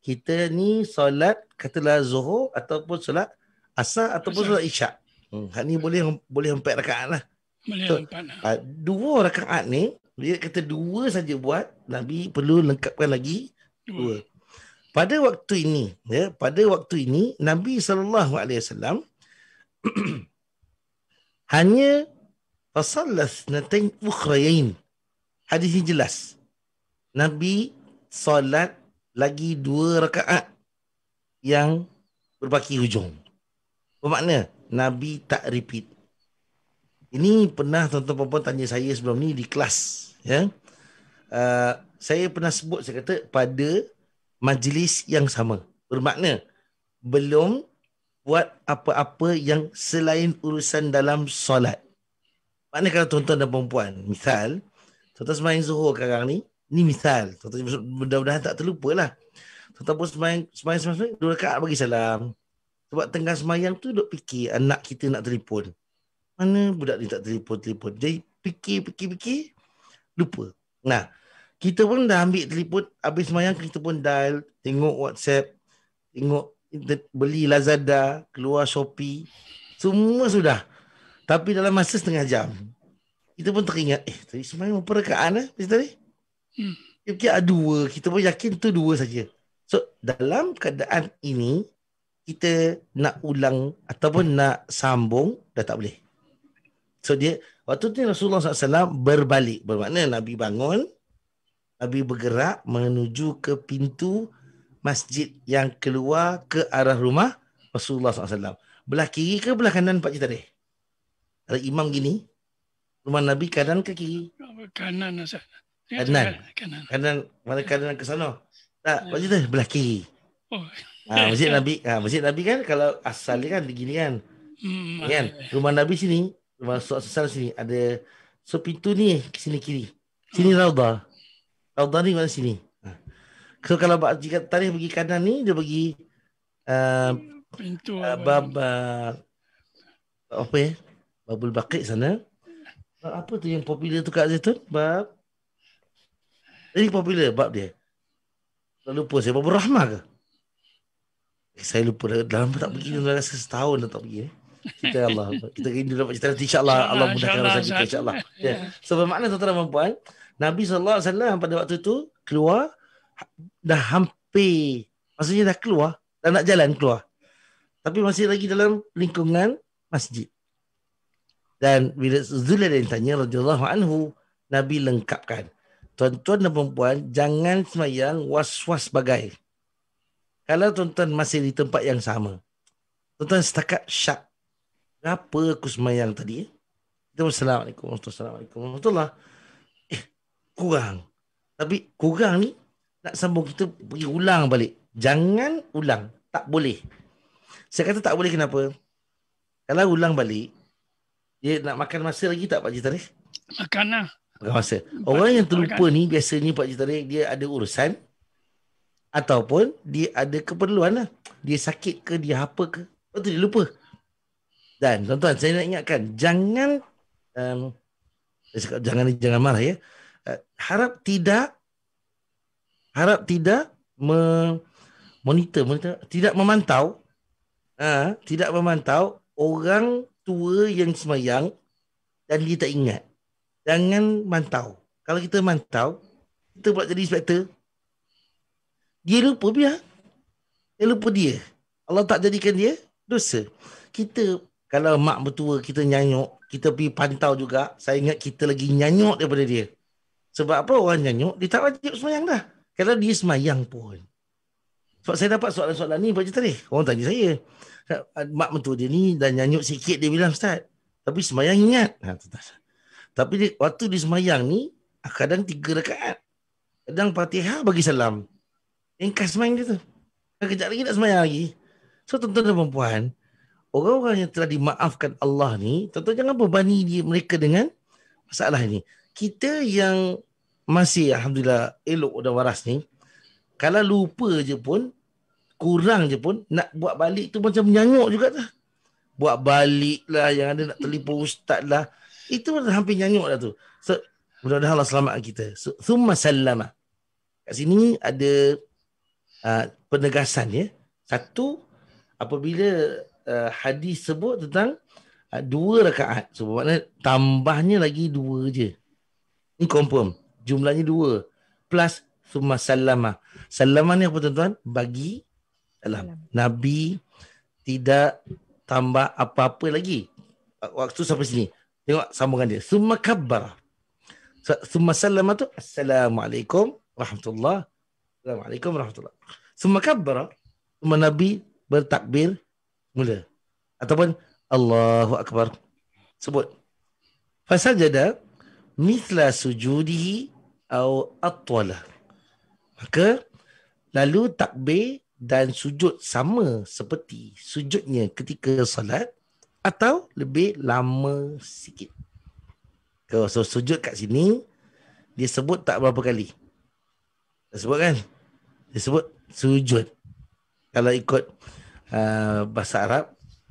Kita ni solat katalah zuhur ataupun solat asar ataupun solat isyak. Hmm, hak ni boleh boleh empat rakaat lah. Boleh so, empat lah. Dua rakaat ni dia kata dua saja buat, Nabi perlu lengkapkan lagi dua. Hmm. Pada waktu ini, ya, pada waktu ini Nabi sallallahu alaihi wasallam hanya fasallas natain ukhrayain. Hadis ini jelas. Nabi solat lagi dua rakaat yang berbaki hujung. Bermakna Nabi tak repeat. Ini pernah tuan-tuan puan-puan tanya saya sebelum ni di kelas ya uh, saya pernah sebut saya kata pada majlis yang sama bermakna belum buat apa-apa yang selain urusan dalam solat mana kalau tuan-tuan dan puan misal tuan-tuan semain zuhur sekarang ni ni misal tuan-tuan mudah-mudahan tak terlupalah tuan-tuan pun semain semain semain, semain dua rakaat bagi salam sebab tengah semayang tu duk fikir anak kita nak telefon. Mana budak ni tak telefon-telefon. Jadi fikir-fikir-fikir lupa. Nah, kita pun dah ambil telefon habis semayang kita pun dial, tengok WhatsApp, tengok beli Lazada, keluar Shopee, semua sudah. Tapi dalam masa setengah jam, kita pun teringat, eh tadi semayang apa rekaan eh, Mr. Tadi? Hmm. Okay, ada ah, dua, kita pun yakin tu dua saja. So, dalam keadaan ini, kita nak ulang ataupun nak sambung, dah tak boleh. So, dia Waktu itu Rasulullah SAW berbalik. Bermakna Nabi bangun. Nabi bergerak menuju ke pintu masjid yang keluar ke arah rumah Rasulullah SAW. Belah kiri ke belah kanan Pak Cita Ada imam gini. Rumah Nabi kanan ke kiri? Ya, kanan. Kanan. Kanan. kanan. Mana kanan ke sana? Tak, Pak Cita belah kiri. Oh. Ha, masjid Nabi ha, masjid Nabi kan kalau asalnya kan begini kan. Hmm. kan? Rumah Nabi sini Masuk sana lah sini ada so pintu ni ke sini kiri. Sini hmm. Raudah. Raudah ni mana sini? Ha. So kalau jika tarikh pergi kanan ni dia pergi uh, pintu uh, bab uh, apa uh, okay. ya? Babul Baqi sana. Bab apa tu yang popular tu kat Zaitun? Bab Ini popular bab dia. Tak lupa saya Babul Rahmah ke? Eh, saya lupa dah lama tak pergi dah rasa setahun dah tak pergi. Eh kita Allah kita rindu dapat cerita nanti insyaallah insya Allah, Allah mudahkan rezeki insyaallah ya yeah. so bermakna tuan-tuan dan puan Nabi sallallahu alaihi wasallam pada waktu itu keluar dah hampir maksudnya dah keluar dah nak jalan keluar tapi masih lagi dalam lingkungan masjid dan bila Zulail yang tanya radhiyallahu anhu Nabi lengkapkan tuan-tuan dan puan jangan semayang was-was bagai kalau tuan-tuan masih di tempat yang sama tuan-tuan setakat syak kenapa aku semayang tadi? Kita Assalamualaikum warahmatullahi wabarakatuh. Eh, kurang. Tapi kurang ni, nak sambung kita pergi ulang balik. Jangan ulang. Tak boleh. Saya kata tak boleh kenapa? Kalau ulang balik, dia nak makan masa lagi tak Pak Cik Tarik? Makan lah. Makan masa. Orang yang terlupa makan. ni, biasanya Pak Cik Tarik, dia ada urusan. Ataupun dia ada keperluan lah. Dia sakit ke, dia apa ke. Lepas tu dia lupa. Dan tuan-tuan saya nak ingatkan jangan um, saya cakap jangan jangan marah ya. Uh, harap tidak harap tidak me- monitor, monitor tidak memantau uh, tidak memantau orang tua yang semayang dan dia tak ingat. Jangan mantau. Kalau kita mantau, kita buat jadi inspektor. Dia lupa biar. Dia lupa dia. Allah tak jadikan dia dosa. Kita kalau mak mertua kita nyanyuk, kita pergi pantau juga, saya ingat kita lagi nyanyuk daripada dia. Sebab apa orang nyanyuk? Dia tak wajib semayang dah. Kalau dia semayang pun. Sebab saya dapat soalan-soalan ni, baca tadi. Orang tanya saya. Mak mertua dia ni dah nyanyuk sikit, dia bilang, Ustaz. Tapi semayang ingat. Ha, Tapi dia, waktu dia semayang ni, kadang tiga rekaat. Kadang patihah bagi salam. Ingkas semayang dia tu. Kejap lagi nak semayang lagi. So, tuan-tuan dan perempuan, orang-orang yang telah dimaafkan Allah ni, tentu jangan bebani dia mereka dengan masalah ini. Kita yang masih alhamdulillah elok dan waras ni, kalau lupa je pun, kurang je pun, nak buat balik tu macam menyanguk juga dah. Buat balik lah yang ada nak telefon ustaz lah. Itu hampir nyanyuk dah tu. So, mudah-mudahan Allah selamatkan kita. So, Thumma salama. Kat sini ada uh, penegasan ya. Satu, apabila uh, hadis sebut tentang uh, dua rakaat. So maknanya tambahnya lagi dua je. Ini confirm. Jumlahnya dua. Plus summa salama. Salama ni apa tuan-tuan? Bagi lah. salam. Nabi tidak tambah apa-apa lagi. Waktu sampai sini. Tengok sambungan dia. Summa kabbar. summa salama tu. Assalamualaikum warahmatullahi Assalamualaikum warahmatullahi wabarakatuh. Summa kabbar. Summa Nabi bertakbir mula ataupun Allahu akbar sebut fasajada mithla sujudihi au atwala maka lalu takbir dan sujud sama seperti sujudnya ketika salat atau lebih lama sikit kalau so, sujud kat sini dia sebut tak berapa kali dia sebut kan dia sebut sujud kalau ikut uh, bahasa Arab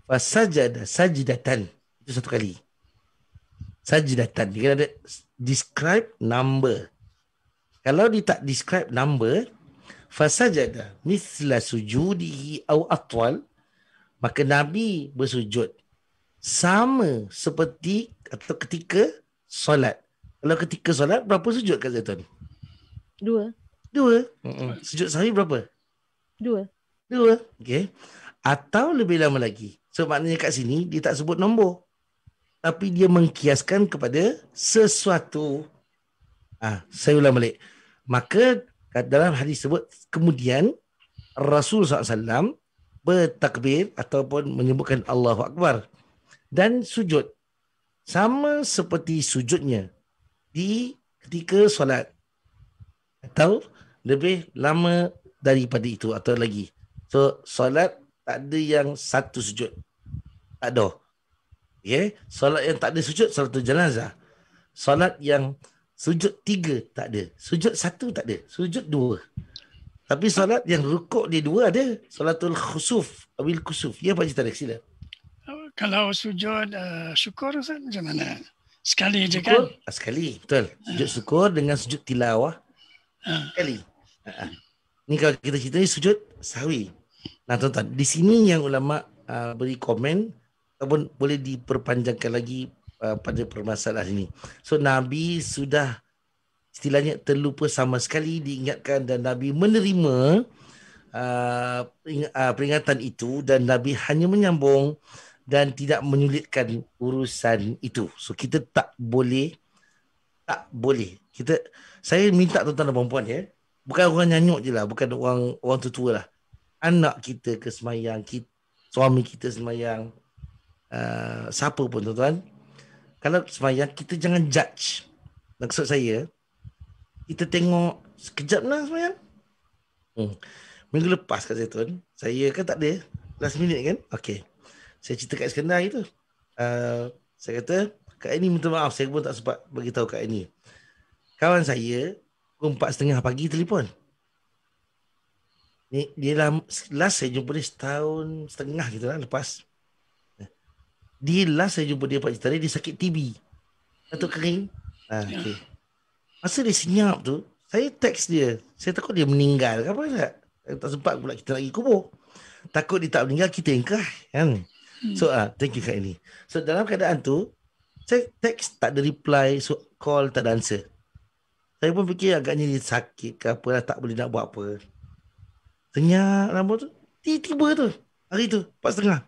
fasajada sajidatan itu satu kali sajidatan dia kena ada describe number kalau dia tak describe number fasajada misla sujudihi au atwal maka nabi bersujud sama seperti atau ketika solat kalau ketika solat berapa sujud kat zaitun dua dua Mm-mm. sujud sahwi berapa dua dua okey atau lebih lama lagi. So maknanya kat sini dia tak sebut nombor. Tapi dia mengkiaskan kepada sesuatu. Ah, ha, saya ulang balik. Maka kat dalam hadis sebut kemudian Rasul SAW bertakbir ataupun menyebutkan Allahu Akbar dan sujud. Sama seperti sujudnya di ketika solat atau lebih lama daripada itu atau lagi. So solat tak ada yang satu sujud. Tak ada. Ya, okay? Solat yang tak ada sujud, solat jenazah. Solat yang sujud tiga, tak ada. Sujud satu, tak ada. Sujud dua. Tapi solat yang rukuk dia dua ada. Solatul khusuf. Awil khusuf. Ya, Pak Cik Tarik, sila. Kalau sujud uh, syukur, macam mana? Sekali je kan? Ah, sekali, betul. Sujud syukur dengan sujud tilawah. Ah. Sekali. Ini ah, kalau kita cerita ni sujud sahwi. Nah, tuan-tuan, di sini yang ulama uh, beri komen ataupun boleh diperpanjangkan lagi uh, pada permasalahan ini. So Nabi sudah istilahnya terlupa sama sekali diingatkan dan Nabi menerima uh, peringatan itu dan Nabi hanya menyambung dan tidak menyulitkan urusan itu. So kita tak boleh tak boleh. Kita saya minta tuan-tuan dan puan ya. Bukan orang nyanyuk je lah. Bukan orang, orang tua lah anak kita ke semayang, kita, suami kita semayang, uh, siapa pun tuan-tuan. Kalau semayang, kita jangan judge. Maksud saya, kita tengok sekejap lah semayang. Hmm. Minggu lepas kat saya tuan, saya kan tak ada. Last minute kan? Okay. Saya cerita kat Iskandar itu. Uh, saya kata, Kak Aini minta maaf, saya pun tak sempat beritahu Kak Aini. Kawan saya, pukul 4.30 pagi telefon. Ni ialah last saya jumpa dia setahun setengah gitu lah lepas. Di last saya jumpa dia Pak tadi dia sakit TB. Satu hmm. kering. Ha, ah, ya. okay. Masa dia senyap tu, saya teks dia. Saya takut dia meninggal apa tak? Eh, tak sempat pula kita lagi kubur. Takut dia tak meninggal kita yang kah? Kan? Hmm. So ah, thank you Kak Ini. So dalam keadaan tu, saya teks tak ada reply, so call tak ada answer. Saya pun fikir agaknya dia sakit ke apa lah, tak boleh nak buat apa. Senyap rambut tu Tiba-tiba tu Hari tu Empat setengah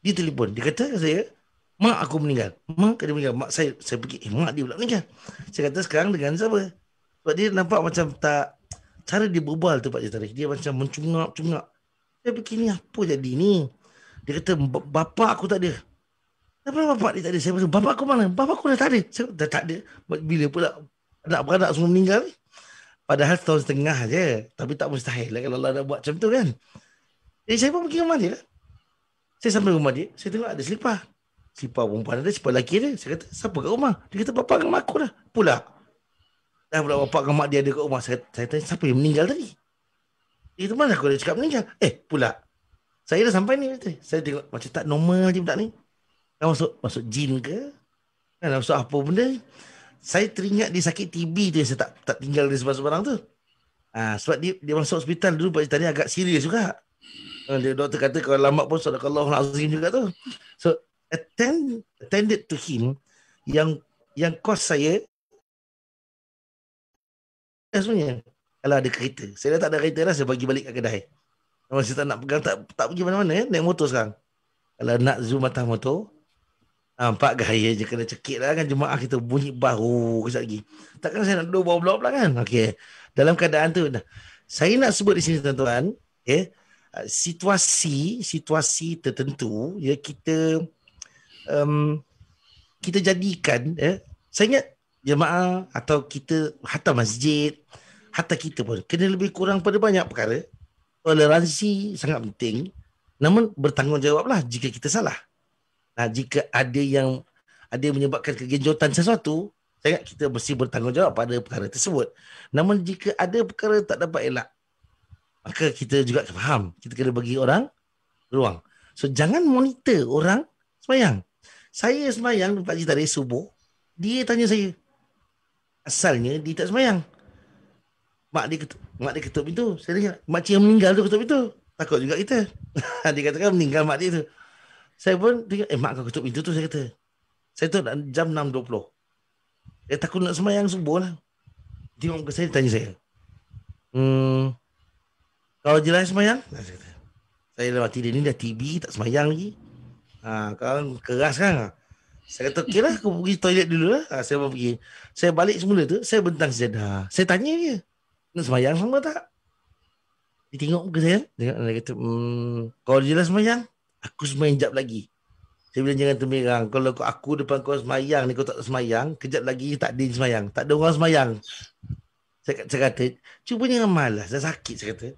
Dia telefon Dia kata saya Mak aku meninggal Mak kena meninggal Mak saya Saya pergi Eh mak dia pula meninggal Saya kata sekarang dengan siapa Sebab dia nampak macam tak Cara dia berbual tu Pak Cik Tarik Dia macam mencungap-cungap Saya fikir ni apa jadi ni Dia kata bapa aku tak ada Kenapa bapak dia tak ada? Saya kata, bapak aku mana? bapa aku dah tak ada. Saya kata, dah tak ada. Bila pula anak-beranak semua meninggal ni? Padahal setahun setengah je. Tapi tak mustahil lah kalau Allah nak buat macam tu kan. Jadi eh, saya pun pergi rumah dia lah. Saya sampai rumah dia, saya tengok ada selipar. Selipar perempuan ada, selipar lelaki ada. Saya kata, siapa kat rumah? Dia kata, bapak dengan mak aku dah. Pula. Dah pula bapak dengan mak dia ada kat rumah. Saya, saya tanya, siapa yang meninggal tadi? Dia eh, kata, mana aku ada cakap meninggal? Eh, pula. Saya dah sampai ni. Kata. Saya tengok macam tak normal je budak ni. Dah masuk, masuk jin ke? Dah masuk apa benda ni? saya teringat dia sakit TB tu yang saya tak tak tinggal di sebarang-sebarang tu. Ah ha, sebab dia dia masuk hospital dulu pak tadi agak serius juga. Ah, dia doktor kata kalau lambat pun sudah kalau sedekah azim juga tu. So attend attended to him yang yang kos saya sebenarnya kalau ada kereta. Saya dah tak ada kereta dah saya bagi balik ke kedai. Masih tak nak pegang tak tak pergi mana-mana eh? naik motor sekarang. Kalau nak zoom atas motor Nampak gaya je kena cekik lah kan jemaah kita bunyi baru kejap lagi. Takkan saya nak duduk bawah blok pula kan? Okey. Dalam keadaan tu dah. Saya nak sebut di sini tuan-tuan, okay. Ya, uh, eh, situasi situasi tertentu ya kita um, kita jadikan ya. Saya ingat jemaah atau kita hatta masjid, hatta kita pun kena lebih kurang pada banyak perkara. Toleransi sangat penting. Namun bertanggungjawablah jika kita salah. Nah, jika ada yang ada yang menyebabkan kegenjotan sesuatu, saya ingat kita mesti bertanggungjawab pada perkara tersebut. Namun jika ada perkara tak dapat elak, maka kita juga faham. Kita kena bagi orang ruang. So, jangan monitor orang semayang. Saya semayang, Pak Haji tadi subuh, dia tanya saya, asalnya dia tak semayang. Mak dia ketuk, mak dia ketuk pintu. Saya tanya, makcik yang meninggal tu ketuk pintu. Takut juga kita. dia katakan meninggal mak dia tu. Saya pun tengok eh mak kau tutup pintu tu saya kata. Saya tu jam 6.20. Eh takut nak semayang subuh lah. Tengok ke saya tanya saya. Hmm. Kau jelas sembahyang? Saya kata. Saya dah mati ni dah TV tak semayang lagi. Ha, kalau keras kan? Ha. Saya kata okey lah aku pergi toilet dulu lah. Ha, saya pun pergi. Saya balik semula tu saya bentang sejadah. Saya tanya dia. Nak semayang sama tak? Dia tengok muka saya. Dia kata, hmm, kau jelas semayang? aku semayang jap lagi. Saya bilang jangan temerang. Kalau aku depan kau semayang ni, kau tak semayang, kejap lagi tak ada semayang. Tak ada orang semayang. Saya, saya kata, cuba jangan malas. Saya sakit, saya kata.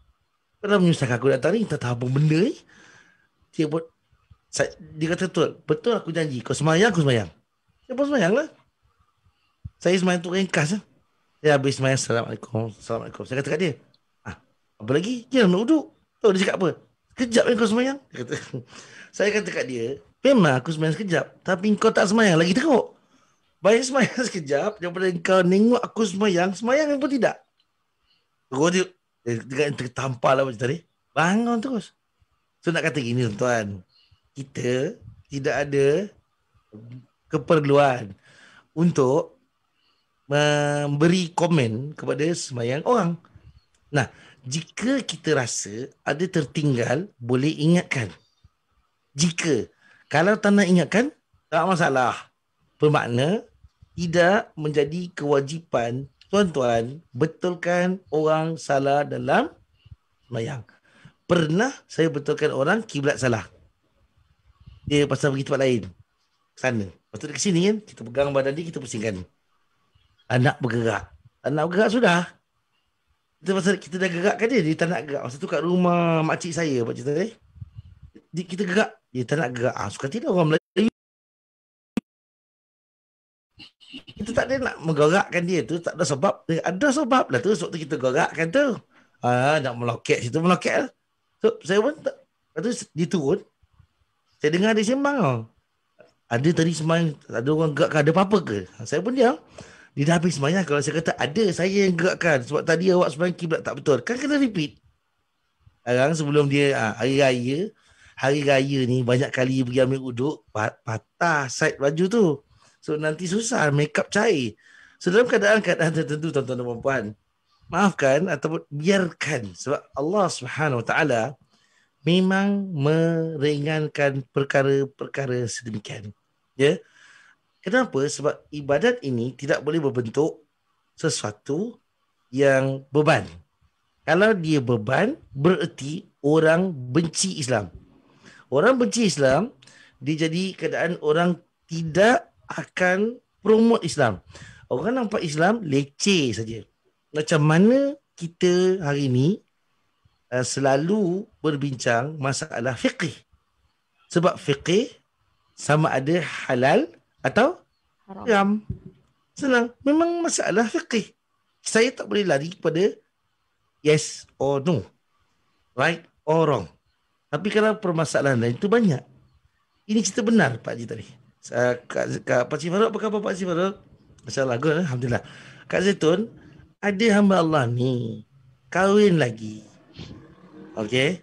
Kalau menyusahkan aku datang ni, tak tahu apa benda ni. Dia pun, saya, dia kata betul. Betul aku janji. Kau semayang, aku semayang. Dia pun semayang lah. Saya semayang tu ringkas lah. Saya habis semayang, Assalamualaikum. Assalamualaikum. Saya kata kat dia, ah, apa lagi? Jangan nak duduk. Tahu dia cakap apa? Kejap yang kau semayang. Kata. Saya kata kat dia, memang aku semayang sekejap. Tapi kau tak semayang lagi teruk. Baik semayang sekejap daripada kau nengok aku semayang, semayang pun tidak. Kau dia, dia tertampal lah macam tadi. Bangun terus. So nak kata gini tuan Kita tidak ada keperluan untuk memberi komen kepada semayang orang. Nah, jika kita rasa ada tertinggal, boleh ingatkan. Jika. Kalau tak nak ingatkan, tak masalah. Bermakna, tidak menjadi kewajipan tuan-tuan betulkan orang salah dalam mayang. Pernah saya betulkan orang kiblat salah. Dia pasal pergi tempat lain. Sana. Lepas tu dia ke sini kan, kita pegang badan dia, kita pusingkan. Anak bergerak. Anak bergerak sudah kita masa kita dah gerakkan dia dia tak nak gerak masa tu kat rumah makcik saya pak cerita eh dia, kita gerak dia tak nak gerak ah suka tidak orang Melayu kita tak ada nak menggerakkan dia tu tak ada sebab dia ada sebab lah tu waktu kita gerakkan tu ah nak meloket situ meloket lah. so saya pun tak lepas tu dia turun saya dengar dia sembang tau ada tadi sembang ada orang gerak ada apa-apa ke saya pun diam dia dah habis semayang Kalau saya kata Ada saya yang gerakkan Sebab tadi awak sebenarnya kiblat tak betul Kan kena repeat Sekarang sebelum dia ha, Hari raya Hari raya ni Banyak kali pergi ambil uduk Patah side baju tu So nanti susah Makeup cair So dalam keadaan-keadaan tertentu Tuan-tuan dan perempuan Maafkan Ataupun biarkan Sebab Allah subhanahu ta'ala Memang meringankan perkara-perkara sedemikian. Ya. Yeah? Kenapa? Sebab ibadat ini tidak boleh berbentuk sesuatu yang beban. Kalau dia beban, bererti orang benci Islam. Orang benci Islam, dia jadi keadaan orang tidak akan promote Islam. Orang nampak Islam leceh saja. Macam mana kita hari ini eh, selalu berbincang masalah fiqh. Sebab fiqh sama ada halal atau haram. Ya, senang. Memang masalah fiqh. Saya tak boleh lari kepada yes or no. Right or wrong. Tapi kalau permasalahan lain itu banyak. Ini cerita benar Pak Haji tadi. Kak, Kak Pak Cik Farouk, apa khabar Pak Cik Farouk? Masalah good, Alhamdulillah. Kak Zetun ada hamba Allah ni kahwin lagi. Okay?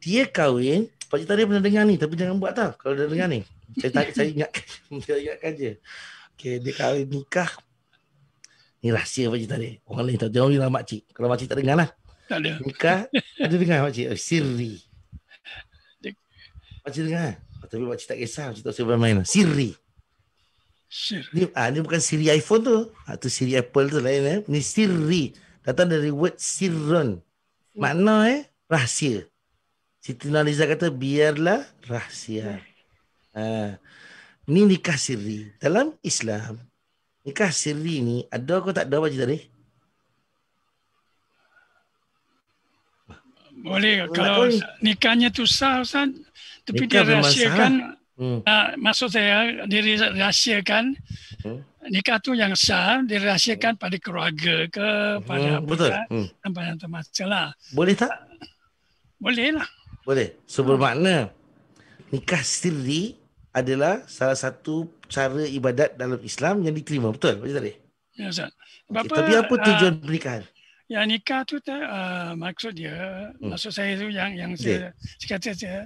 Dia kahwin, Pak Cik tadi pernah dengar ni tapi jangan buat tau kalau dah dengar ni saya tak saya ingat, saya ingat je okey dia kahwin nikah ni rahsia pak tadi orang lain tak tahu ni mak cik kalau mak cik tak dengarlah tak ada nikah ada dengar mak cik oh, siri mak cik dengar oh, tapi mak cik tak kisah mak cik tak usah bermain siri Siri. Ni, ah, ni bukan Siri iPhone tu. Ah, tu Siri Apple tu lain eh. Ni Siri. Datang dari word Sirron. Makna eh, rahsia. Siti Nurhaliza kata, biarlah rahsia. Yeah. Ah. ni nikah siri. Dalam Islam, nikah siri ni ada ke tak ada wajib tadi? Boleh. Kalau nikahnya tu sah, Ustaz. Tapi nikah dia rahsiakan. Hmm. maksud saya, dia rahsiakan. Hmm. Nikah tu yang sah, dirahsiakan pada keluarga ke, pada hmm, betul. Hmm. Pada yang termasalah. Boleh tak? Boleh lah. Boleh. So, bermakna, nikah siri adalah salah satu cara ibadat dalam Islam yang diterima. Betul, Pak Ya, Ustaz. Okay, Bapa, tapi apa ah, tujuan uh, pernikahan? Ya, nikah tu uh, maksud dia, hmm. maksud saya tu yang yang okay. saya kata saya,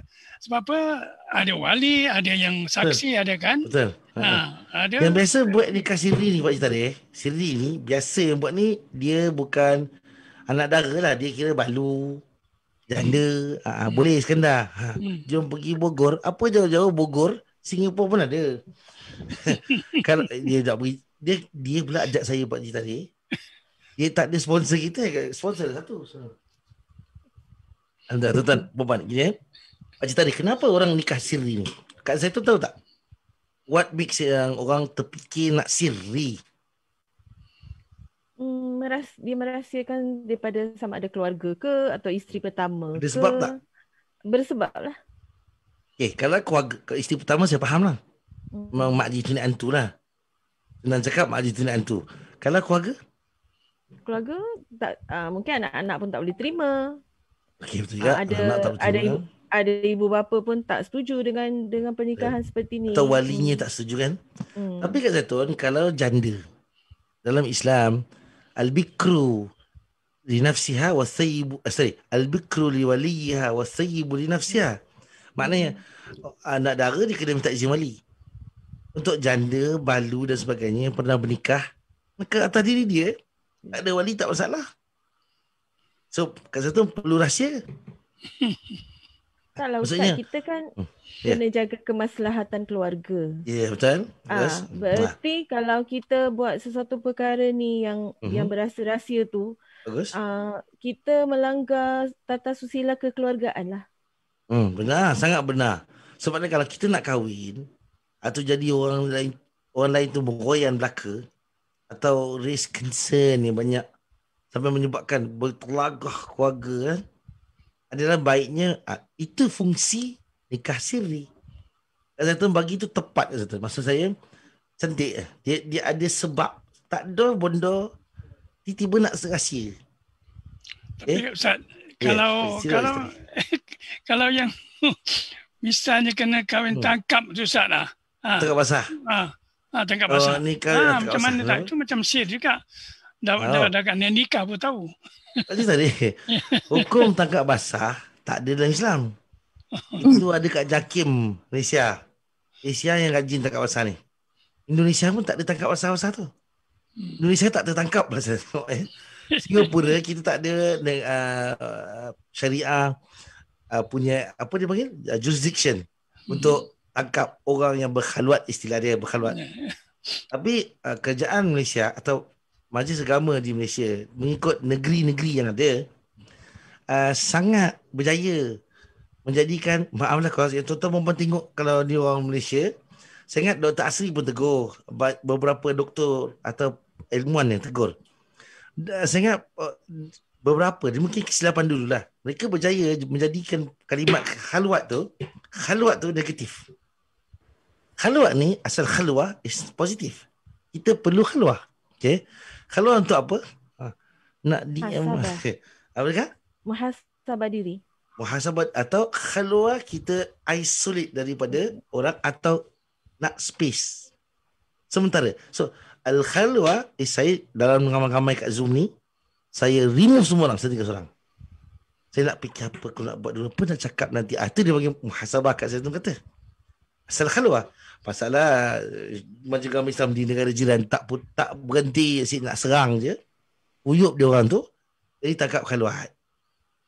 sebab apa ada wali, ada yang saksi, Betul. ada kan? Betul. Ha, ada. Yang biasa buat nikah siri ni Pak Jitari, siri ni biasa yang buat ni, dia bukan anak dara lah, dia kira balu, janda, hmm. Uh, boleh sekandar. Ha, hmm. Jom pergi Bogor, apa jauh-jauh Bogor, Singapura pun ada. Kalau dia tak beri, dia dia pula ajak saya buat cerita ni. Dia tak ada sponsor kita, eh, sponsor ada satu. So. Anda tuan-tuan, puan-puan, gini eh. Pak tadi, kenapa orang nikah siri ni? Kat saya tu tahu tak? What makes yang orang terfikir nak siri? Hmm, meras dia merahsiakan daripada sama ada keluarga ke atau isteri pertama ke? Ada tak? Bersebab lah. Okay, eh, kalau keluarga, isteri pertama saya faham lah. Memang mak dia tunai antu lah. Senang cakap mak dia tunai antu. Kalau keluarga? Keluarga, tak, uh, mungkin anak-anak pun tak boleh terima. Okay, betul juga. Uh, ada, anak tak ada, ada ibu bapa pun tak setuju dengan dengan pernikahan yeah. seperti ni. Atau walinya tak setuju kan? Hmm. Tapi kat Zatun, kalau janda. Dalam Islam, Al-Bikru li nafsiha wa sayyibu. Eh, sorry, Al-Bikru li waliyiha wa sayyibu li nafsiha. Hmm. Maknanya hmm. uh, anak dara dia kena minta izin wali. Untuk janda, balu dan sebagainya yang pernah bernikah, maka atas diri dia tak hmm. ada wali tak masalah. So kat situ perlu rahsia. Taklah Ustaz, Maksudnya, kita kan hmm. yeah. kena jaga kemaslahatan keluarga. Ya, yeah, betul. Yes. Ah, berarti nah. kalau kita buat sesuatu perkara ni yang mm-hmm. yang berasa rahsia tu, Bagus. Uh, kita melanggar tata susila kekeluargaan lah. Hmm, benar, sangat benar. Sebabnya kalau kita nak kahwin atau jadi orang lain orang lain tu menggoyan belaka atau risk concern yang banyak sampai menyebabkan bertelagah keluarga kan, adalah baiknya ah, itu fungsi nikah siri. Kata tu bagi itu tepat kata Maksud saya cantik eh. dia dia ada sebab tak ada benda tiba-tiba nak serasi. Tapi eh? Ustaz, kalau yeah. kalau kalau yang misalnya kena kawin hmm. tangkap susah lah. Ha. Tangkap basah. Ha. Ha, tangkap oh, basah. Oh, nikah ha, ah, macam mana tak? Itu eh? macam sir juga. Dah, oh. dah, dah, dah, nikah pun tahu. Tadi tadi. Hukum tangkap basah tak ada dalam Islam. Itu ada kat Jakim Malaysia. Malaysia yang rajin tangkap basah ni. Indonesia pun tak ada tangkap basah-basah tu. Hmm. Indonesia tak tertangkap basah. Singapura kita tak ada uh, syariah uh, punya apa dia panggil uh, jurisdiction hmm. untuk tangkap orang yang berkhaluat istilah dia berkhaluat. Ya, ya. Tapi uh, kerajaan Malaysia atau majlis agama di Malaysia mengikut negeri-negeri yang ada uh, sangat berjaya menjadikan maaflah kalau saya tuan-tuan tengok kalau dia orang Malaysia saya ingat Dr. Asri pun tegur beberapa doktor atau ilmuan yang tegur saya ingat uh, beberapa mungkin kesilapan dululah mereka berjaya menjadikan kalimat khalwat tu khalwat tu negatif khalwat ni asal khalwah is positif kita perlu khalwah okay? khalwah untuk apa ha, nak di okay. apa kan muhasabah diri muhasabah atau khalwah kita isolate daripada orang atau nak space sementara so Al-Khalwa eh, Saya dalam ramai-ramai kat Zoom ni Saya remove semua orang Saya tinggal seorang Saya nak fikir apa Aku nak buat dulu Apa nak cakap nanti ah, Itu dia bagi muhasabah kat saya tu kata Asal khalwa Pasal lah Majlis Gama Islam di negara jiran Tak pun, tak berhenti Asyik nak serang je Uyup dia orang tu Jadi tangkap khalwat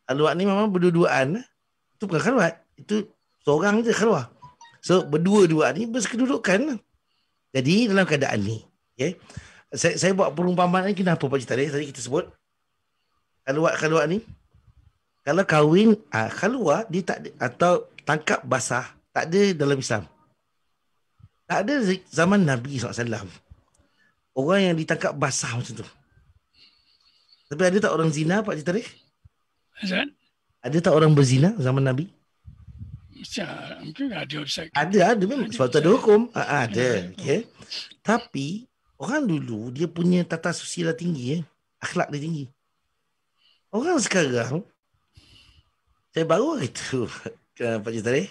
Khalwat ni memang berduaan Itu bukan khalwat Itu seorang je khalwat So berdua-dua ni bersekedudukan Jadi dalam keadaan ni Okay. Saya, saya buat perumpamaan ni kenapa Pak Cita tadi kita sebut kaluat kaluat ni kalau kahwin ah uh, kaluat dia tak atau tangkap basah tak ada dalam Islam. Tak ada zaman Nabi SAW. Orang yang ditangkap basah macam tu. Tapi ada tak orang zina Pak Cita Hasan? Ada tak orang berzina zaman Nabi? Mungkin ah, ah, ada. Ada, ada memang. Sebab tak ada hukum. Ada. Okay. Tapi Orang dulu dia punya tata susila tinggi eh. Akhlak dia tinggi. Orang sekarang saya baru itu Kenapa Pak Cik Tarik.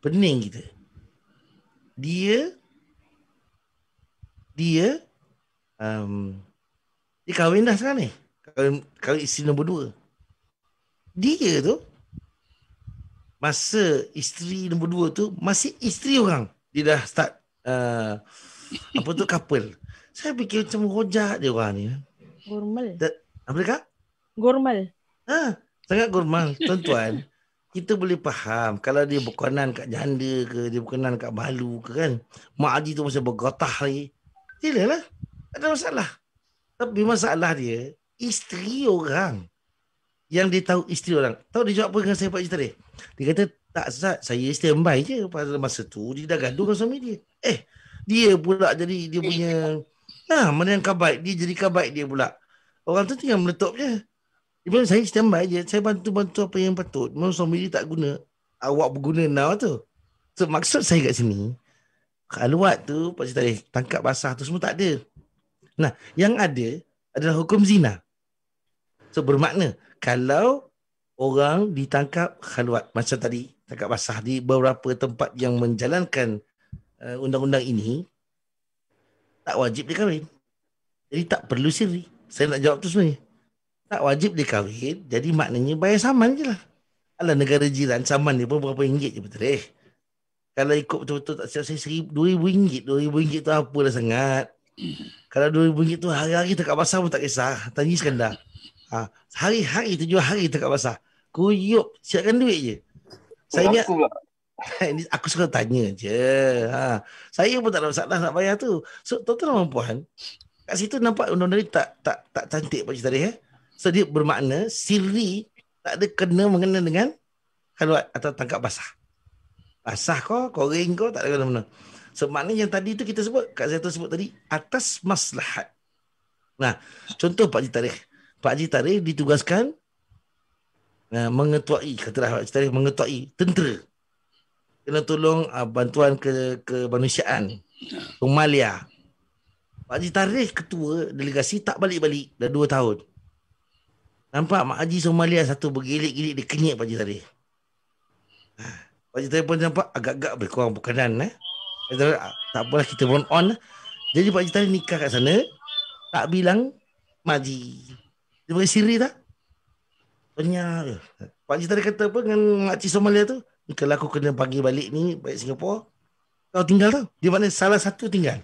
Pening kita. Dia dia um, dia kahwin dah sekarang ni. Kahwin, kahwin isteri nombor dua. Dia tu masa isteri nombor dua tu masih isteri orang. Dia dah start uh, apa tu couple. Saya fikir macam rojak dia orang ni. Gurmal. Da- apa dia Gurmal. Ha, sangat gurmal. Tuan-tuan, kita boleh faham kalau dia berkenan kat janda ke, dia berkenan kat balu ke kan. Mak Haji tu masih bergotah lagi. Sila lah. Tak ada masalah. Tapi masalah dia, isteri orang. Yang dia tahu isteri orang. Tahu dia jawab apa dengan saya Pak Cita dia? Dia kata, tak Zat, saya standby je pada masa tu. Dia dah gaduh dengan suami dia. Eh, dia pula jadi dia punya... Nah, mana yang kabai dia jadi kabai dia pula. Orang tu tinggal meletup je. Ibu saya standby je, saya bantu-bantu apa yang patut. Mau suami dia tak guna, awak berguna now tu. So maksud saya kat sini, Kaluat tu pasti tadi tangkap basah tu semua tak ada. Nah, yang ada adalah hukum zina. So bermakna kalau orang ditangkap kaluat macam tadi tangkap basah di beberapa tempat yang menjalankan uh, undang-undang ini tak wajib dia kahwin. Jadi tak perlu siri. Saya nak jawab tu sebenarnya. Tak wajib dia kahwin, jadi maknanya bayar saman je lah. Alah negara jiran, saman dia pun berapa ringgit je betul eh. Kalau ikut betul-betul tak siap saya seribu, dua ribu ringgit. Dua ribu ringgit tu apalah sangat. Kalau dua ribu ringgit tu hari-hari tak pasar pun tak kisah. Tanya sekandar. Ha, hari-hari tu jual hari tak pasar. Kuyup, siapkan duit je. Saya oh, ingat, ini aku suka tanya je. Ha. Saya pun tak ada masalah nak bayar tu. So, tuan-tuan dan puan, kat situ nampak undang-undang ni tak, tak, tak cantik Pak Cik Tarik. Eh? So, dia bermakna siri tak ada kena mengenai dengan haluat atau tangkap basah. Basah kau, koring kau, tak ada kena-mena. So, maknanya yang tadi tu kita sebut, Kak tu sebut tadi, atas maslahat. Nah, contoh Pak Cik Tarik. Pak Cik Tarik ditugaskan uh, mengetuai, katalah Pak Cik mengetuai tentera kena tolong uh, bantuan ke kemanusiaan Somalia. Ya. Pak Haji Tarikh ketua delegasi tak balik-balik dah dua tahun. Nampak Mak Haji Somalia satu bergilik-gilik dia kenyek Pak Haji Tarikh. Ha, Pak Haji Tarikh pun nampak agak-agak berkurang bukanan eh. Tarikh, ah, tak apalah kita pun on. Eh. Jadi Pak Haji Tarikh nikah kat sana tak bilang Mak Haji. Dia bagi siri tak? Banyak. Pak Haji Tarikh kata apa dengan Mak Haji Somalia tu? kalau aku kena panggil balik ni balik Singapura kau oh, tinggal tau dia mana salah satu tinggal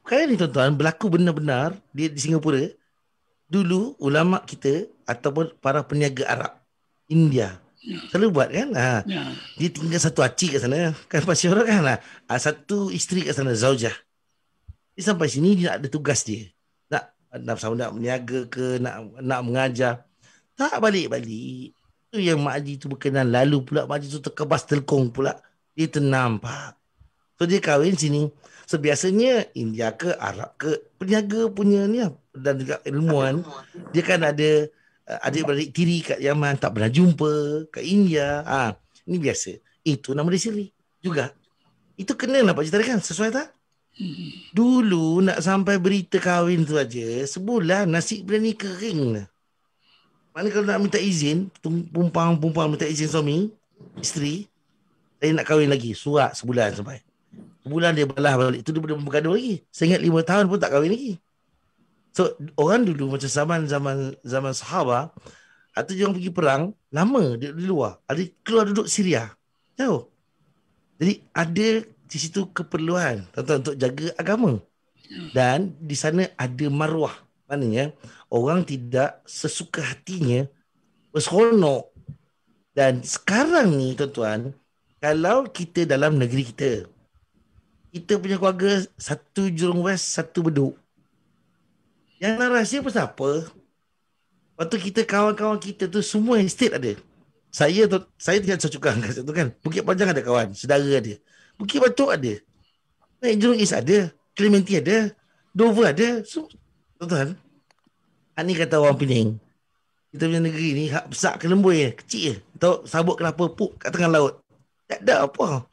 Bukan ni tuan-tuan berlaku benar-benar dia di Singapura dulu ulama kita ataupun para peniaga Arab India ya. selalu buat kan ha. ya. dia tinggal satu aci kat sana kan pasti orang kan ha. ha. satu isteri kat sana Zawjah dia sampai sini dia nak ada tugas dia nak nak sama nak meniaga ke nak nak mengajar tak balik-balik yang Mak Haji tu berkenan lalu pula Mak Haji tu terkebas telkong pula dia ternampak so dia kahwin sini sebiasanya so, India ke Arab ke peniaga punya ni lah. dan juga ilmuan dia kan ada uh, adik-beradik tiri kat Yaman tak pernah jumpa kat India ha, ni biasa itu nama dia siri juga itu kena lah Pak Cik kan sesuai tak hmm. dulu nak sampai berita kahwin tu aja sebulan nasi berani kering lah mana kalau nak minta izin, perempuan-perempuan minta izin suami, isteri, saya nak kahwin lagi. Surat sebulan sampai. Sebulan dia balas balik. Itu dia boleh bergaduh lagi. Saya ingat lima tahun pun tak kahwin lagi. So, orang dulu macam zaman zaman zaman Sahabat atau dia orang pergi perang, lama dia di luar. Ada keluar duduk Syria. Jauh. Jadi, ada di situ keperluan tuan-tuan, untuk jaga agama. Dan di sana ada maruah maknanya orang tidak sesuka hatinya berseronok. Dan sekarang ni tuan-tuan, kalau kita dalam negeri kita, kita punya keluarga satu jurung west, satu beduk. Yang nak rahsia pasal apa? Lepas tu kita kawan-kawan kita tu semua estate ada. Saya tu, saya tinggal cucukang kat situ kan. Bukit Panjang ada kawan, saudara ada. Bukit Batok ada. Naik jurung is ada. Clementi ada. Dover ada. So, Tuan-tuan, hak ni kata orang Pening. Kita punya negeri ni hak besar ke lembu ya, kecil ya. Tahu sabut kelapa puk kat tengah laut. Tak ada apa.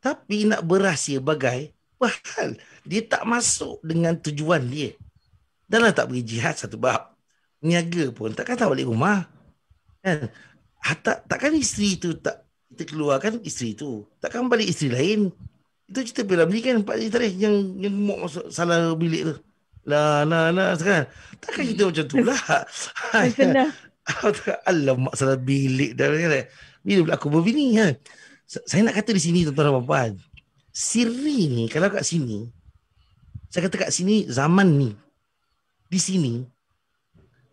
Tapi nak beras ya bagai, bahal. Dia tak masuk dengan tujuan dia. Dalam tak pergi jihad satu bab. Niaga pun takkan tak balik rumah. Kan? Tak, takkan isteri tu tak kita keluarkan isteri tu. Takkan balik isteri lain. Itu cerita pilihan ni kan empat isteri yang, yang masuk salah bilik tu. La la la kan? Takkan kita hmm. macam tu lah. Alam mak salah bilik dah. Kan? Bila pula aku berbini kan? Saya nak kata di sini tuan-tuan dan puan Siri ni, kalau kat sini, saya kata kat sini, zaman ni, di sini,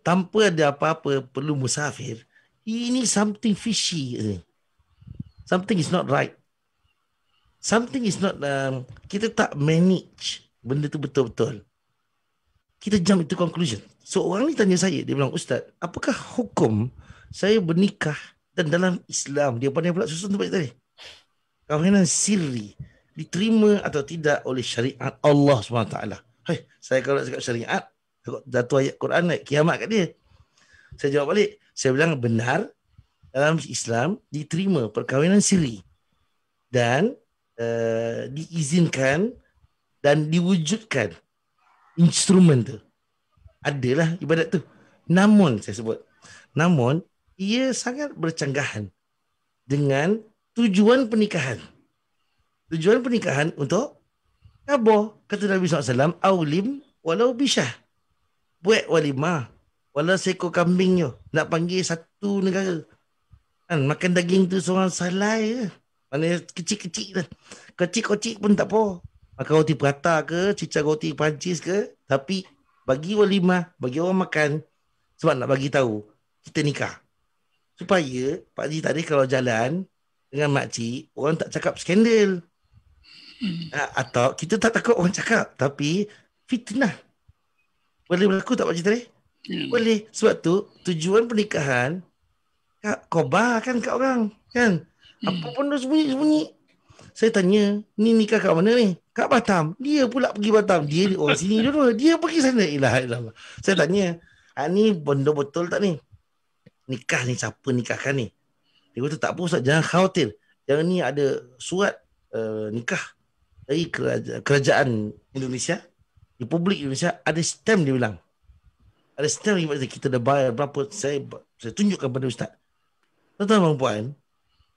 tanpa ada apa-apa perlu musafir, ini something fishy. Eh. Something is not right. Something is not, um, kita tak manage benda tu betul-betul kita jump itu conclusion. So orang ni tanya saya, dia bilang, Ustaz, apakah hukum saya bernikah dan dalam Islam, dia pandai pula susun tempat tadi. Kawinan siri diterima atau tidak oleh syariat Allah SWT. Hai, saya kalau cakap syariat, datu ayat Quran naik kiamat kat dia. Saya jawab balik, saya bilang benar dalam Islam diterima perkahwinan siri dan uh, diizinkan dan diwujudkan instrumen tu. Adalah ibadat tu. Namun saya sebut. Namun ia sangat bercanggahan dengan tujuan pernikahan. Tujuan pernikahan untuk kabo kata Nabi SAW awlim walau bisah buat walimah walau seekor kambing yo nak panggil satu negara kan makan daging tu seorang salai je mana kecil-kecil lah kecil-kecil pun tak apa makan roti prata ke, cicak roti Perancis ke, tapi bagi orang lima, bagi orang makan, sebab nak bagi tahu, kita nikah. Supaya Pak Ji tadi kalau jalan dengan Mak makcik, orang tak cakap skandal. Hmm. Ah, atau kita tak takut orang cakap, tapi fitnah. Boleh berlaku tak Pak Ji tadi? Hmm. Boleh. Sebab tu, tujuan pernikahan, kak, kobar kan kat orang. Kan? Hmm. Apa pun hmm. dia sembunyi-sembunyi. Saya tanya, ni nikah kat mana ni? kat Batam dia pula pergi Batam dia orang oh, sini dulu dia pergi sana ilah eh, ilah eh, saya tanya ah ni benda betul tak ni nikah ni siapa nikahkan ni dia kata tak apa Ustaz jangan khawatir yang ni ada surat uh, nikah dari keraja- kerajaan Indonesia Republik Indonesia ada stamp dia bilang ada stamp kita dah bayar berapa saya saya tunjukkan pada Ustaz Tuan-tuan dan puan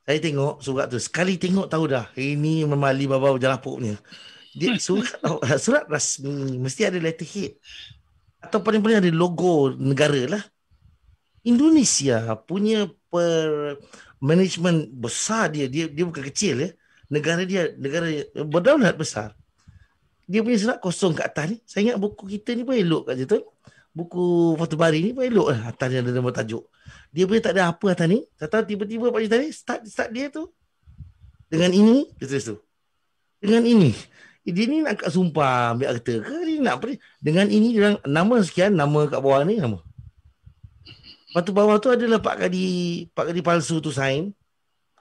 saya tengok surat tu Sekali tengok tahu dah Ini memang bawa Baba Jalapuk punya dia surat, oh, surat rasmi Mesti ada letterhead Atau paling-paling ada logo negara lah Indonesia punya per management besar dia dia dia bukan kecil ya negara dia negara berdaulat besar dia punya surat kosong kat atas ni saya ingat buku kita ni pun elok kat situ buku Fatu Bari ni pun elok lah atas ni ada nama tajuk. Dia punya tak ada apa atas ni. Tata tiba-tiba Pak Cita ni start, start dia tu. Dengan ini, dia tulis tu. Dengan ini. Eh, dia ni nak kat sumpah ambil harta ke? Dia nak apa ni? Dengan ini, dia orang, nama sekian, nama kat bawah ni, nama. Lepas bawah tu adalah Pak Kadi, Pak Kadi palsu tu sign.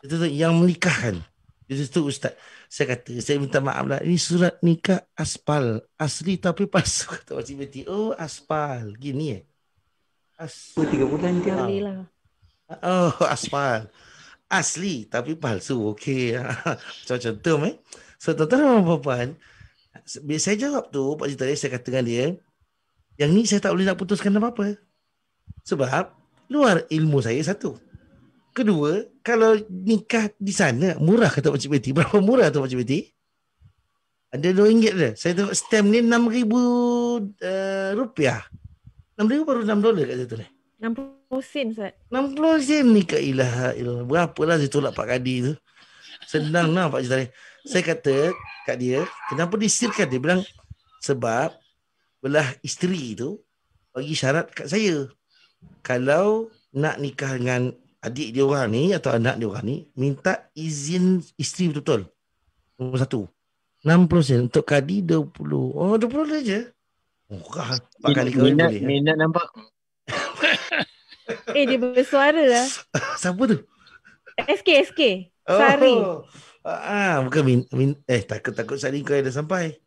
Itu yang menikahkan. Di tu Ustaz, saya kata, saya minta maaf lah. Ini surat nikah aspal. Asli tapi palsu. Kata Pak beti? oh aspal. Gini eh. Asli. Tiga bulan dia. Alilah. Ah. Oh, aspal. Asli tapi palsu. Okey. Macam-macam tu, eh. So, tuan-tuan dan puan-puan, bila saya jawab tu, Pak Cipeti tadi, saya kata dengan dia, yang ni saya tak boleh nak putuskan apa-apa. Sebab, luar ilmu saya satu. Kedua, kalau nikah di sana, murah kata Pakcik Betty. Berapa murah kata Pakcik Betty? Ada RM2 je. Saya tengok stamp ni RM6,000. Eh, rupiah. RM6,000 baru RM6 kat situ ni. RM60 sen, Ustaz. RM60 ni ke ilah. ilah. Berapalah saya tolak Pak Kadi tu. Senang lah Pak Cik Saya kata kat dia, kenapa disirkan? Dia bilang, sebab belah isteri tu bagi syarat kat saya. Kalau nak nikah dengan adik dia orang ni atau anak dia orang ni minta izin isteri betul-betul. Nombor satu. 60 sen untuk kadi 20. Oh 20 dia je. Murah. Oh, kali minat, boleh, eh? minat nampak. eh dia bersuara lah. Siapa tu? SK, SK. Oh. Sari. Ah, ah, bukan min, min, eh takut-takut Sari kau dah sampai.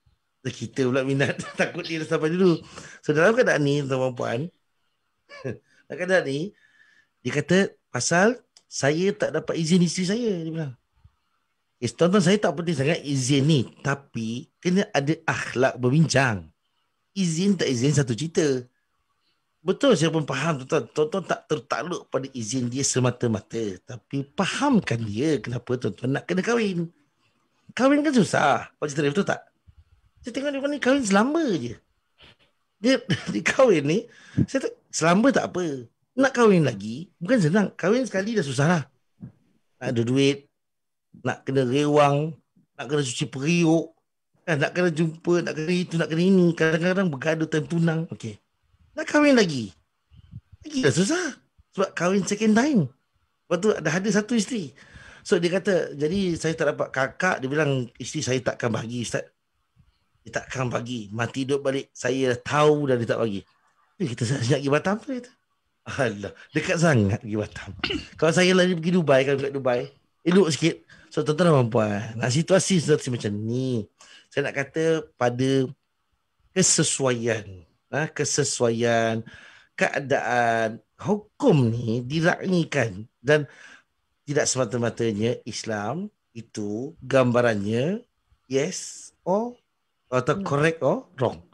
Eh, kita pula minat takut dia dah sampai dulu. So dalam keadaan ni tuan-puan. dalam keadaan ni dia kata Pasal saya tak dapat izin isteri saya dia bilang. Eh, tuan-tuan saya tak penting sangat izin ni Tapi kena ada akhlak berbincang Izin tak izin satu cerita Betul saya pun faham tuan-tuan Tuan-tuan tak tertakluk pada izin dia semata-mata Tapi fahamkan dia kenapa tuan-tuan nak kena kahwin Kahwin kan susah Pak Citeri betul tak? Saya tengok dia ni kahwin selama je Dia, dia kahwin ni saya tak, Selama tak apa nak kahwin lagi, bukan senang. Kahwin sekali dah susah lah. Nak ada duit, nak kena rewang, nak kena cuci periuk, kan? nak kena jumpa, nak kena itu, nak kena ini. Kadang-kadang bergaduh time tunang. Okay. Nak kahwin lagi, lagi dah susah. Sebab kahwin second time. Lepas tu dah ada satu isteri. So dia kata, jadi saya tak dapat kakak. Dia bilang, isteri saya takkan bagi Ustaz. Dia takkan bagi. Mati duduk balik. Saya dah tahu dah dia tak bagi. Eh, kita senyap pergi Batam tu. Dia kata. Alah, dekat sangat pergi Batam. kalau saya lagi pergi Dubai, kalau dekat Dubai, elok sikit. So, tuan-tuan dan perempuan, nak situasi, situasi macam ni. Saya nak kata pada kesesuaian. Ha? Kesesuaian, keadaan, hukum ni dirakmikan. Dan tidak semata-matanya Islam itu gambarannya yes or atau hmm. correct or wrong.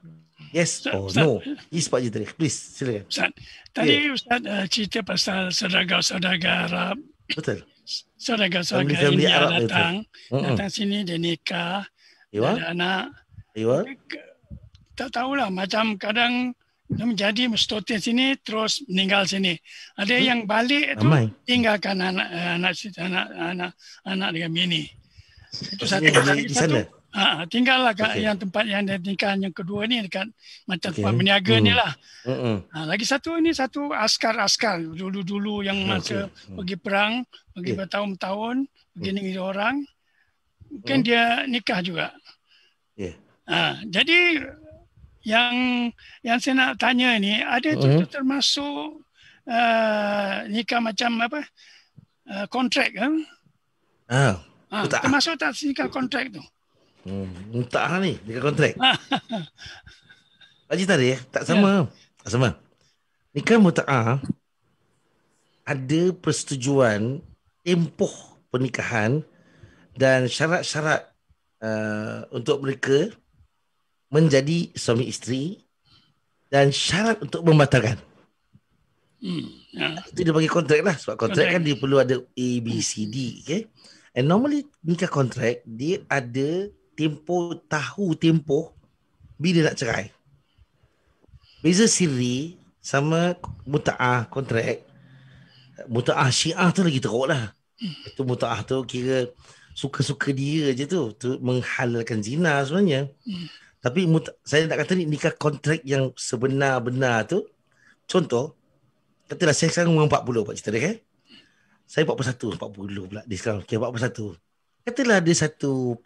Yes or Ustaz, no? E-sport jitrik. Please, silakan. Ustaz, tadi yeah. Ustaz uh, cerita pasal saudara-saudara Arab. Betul. Saudara-saudara India Arab datang. Betul. Datang mm-hmm. sini, dia nikah. Ada anak. Iwa? Tak tahulah. Macam kadang menjadi mustotir sini, terus meninggal sini. Ada hmm. yang balik itu Amai. tinggalkan anak, anak, anak, anak, dengan bini. Itu satu. di sana? Satu, Ha, tinggal lah kat okay. yang tempat yang dia tinggal yang kedua ni dekat macam tempat berniaga okay. ni hmm. lah. Ha, lagi satu ni satu askar-askar dulu-dulu yang masa okay. Hmm. pergi perang, pergi okay. bertahun-tahun, pergi mm. orang. Mungkin mm. dia nikah juga. Yeah. Ha, jadi yang yang saya nak tanya ni ada mm-hmm. tu hmm. termasuk uh, nikah macam apa? Uh, kontrak ke? Eh? Ah. Ha, termasuk tak nikah kontrak tu? Hmm, entah lah ni dekat kontrak. Haji tadi ya? tak sama. Yeah. Tak sama. Nikah kan muta'ah ada persetujuan tempoh pernikahan dan syarat-syarat uh, untuk mereka menjadi suami isteri dan syarat untuk membatalkan. Hmm. Yeah. Itu dia bagi kontrak lah. Sebab kontrak okay. kan dia perlu ada A, B, C, D. Okay? And normally nikah kontrak dia ada tempoh tahu tempoh bila nak cerai. Beza siri sama muta'ah kontrak. Muta'ah syiah tu lagi teruk lah. Itu muta'ah tu kira suka-suka dia je tu. tu menghalalkan zina sebenarnya. Tapi saya nak kata ni nikah kontrak yang sebenar-benar tu. Contoh, katalah saya sekarang umur 40 pak cerita dia eh? kan. Saya 41, 40 pula dia sekarang. Okay, 41. Katalah ada satu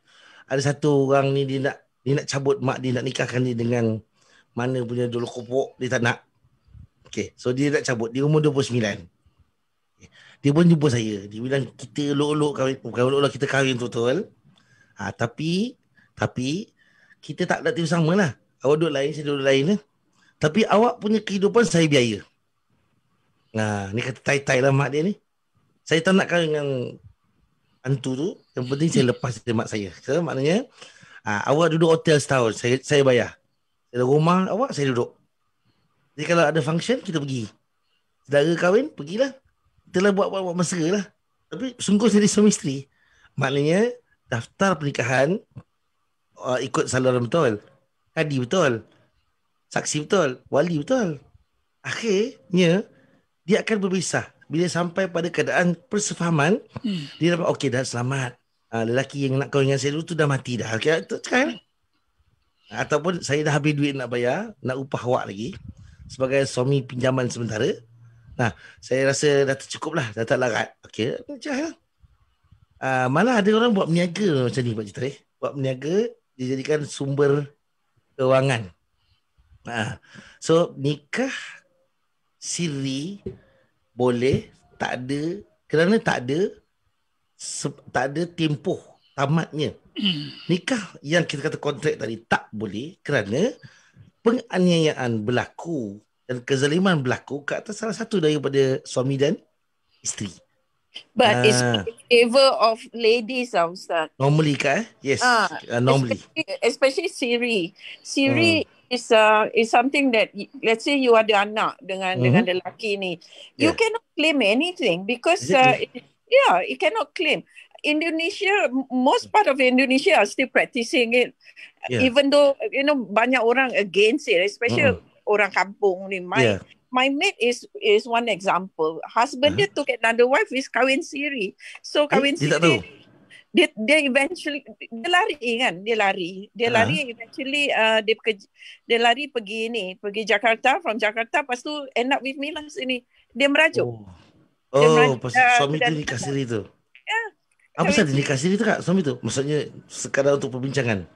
ada satu orang ni dia nak dia nak cabut mak dia nak nikahkan dia dengan mana punya dulu kupuk dia tak nak. Okay, so dia nak cabut. Dia umur 29. Okay. Dia pun jumpa saya. Dia bilang kita lolok kahwin. Bukan lolok lah, kita kahwin total. Ha, tapi, tapi kita tak letih sama lah. Awak duduk lain, saya duduk lain lah. Tapi awak punya kehidupan saya biaya. Nah, ha, ni kata tai-tai lah mak dia ni. Saya tak nak kahwin dengan hantu tu yang penting saya lepas dari mak saya so, maknanya uh, awak duduk hotel setahun saya saya bayar kalau rumah awak saya duduk jadi kalau ada function kita pergi saudara kahwin pergilah kita lah buat, buat, buat mesra lah tapi sungguh saya suami isteri maknanya daftar pernikahan uh, ikut saluran betul kadi betul saksi betul wali betul akhirnya dia akan berpisah bila sampai pada keadaan persefahaman hmm. dia dapat okey dah selamat uh, lelaki yang nak kawin dengan saya dulu tu dah mati dah okey itu kan ataupun saya dah habis duit nak bayar nak upah awak lagi sebagai suami pinjaman sementara nah saya rasa dah cukup lah dah tak larat okey macam Mana Uh, ah, malah ada orang buat meniaga macam ni Pak Citeri. Eh. Buat meniaga dia jadikan sumber kewangan. Uh, so, nikah siri boleh tak ada kerana tak ada se- tak ada tempoh tamatnya nikah yang kita kata kontrak tadi tak boleh kerana penganiayaan berlaku dan kezaliman berlaku ke atas salah satu daripada suami dan isteri but ah. it's in of ladies lah, ustaz normally kan eh? yes ah, uh, normally especially, especially siri siri hmm is uh, is something that let's say you are the anak dengan mm-hmm. dengan mhm. lelaki ni you cannot claim anything because uh, it, yeah you cannot claim Indonesia most part of Indonesia are still practicing it yeah. even though you know banyak orang against it especially mm-hmm. orang kampung ni my yeah. my mate is is one example husband uh-huh. dia took another wife is kahwin siri so eh, kahwin eh, siri dia tak tahu dia dia eventually dia lari kan dia lari dia uh-huh. lari eventually uh, dia pekerja, dia lari pergi ni pergi Jakarta from Jakarta lepas tu end up with me lah sini dia merajuk oh, oh uh, dia merajuk, suami tu nikah siri tu ya yeah. apa sebab dia nikah siri tu kak suami tu maksudnya sekadar untuk perbincangan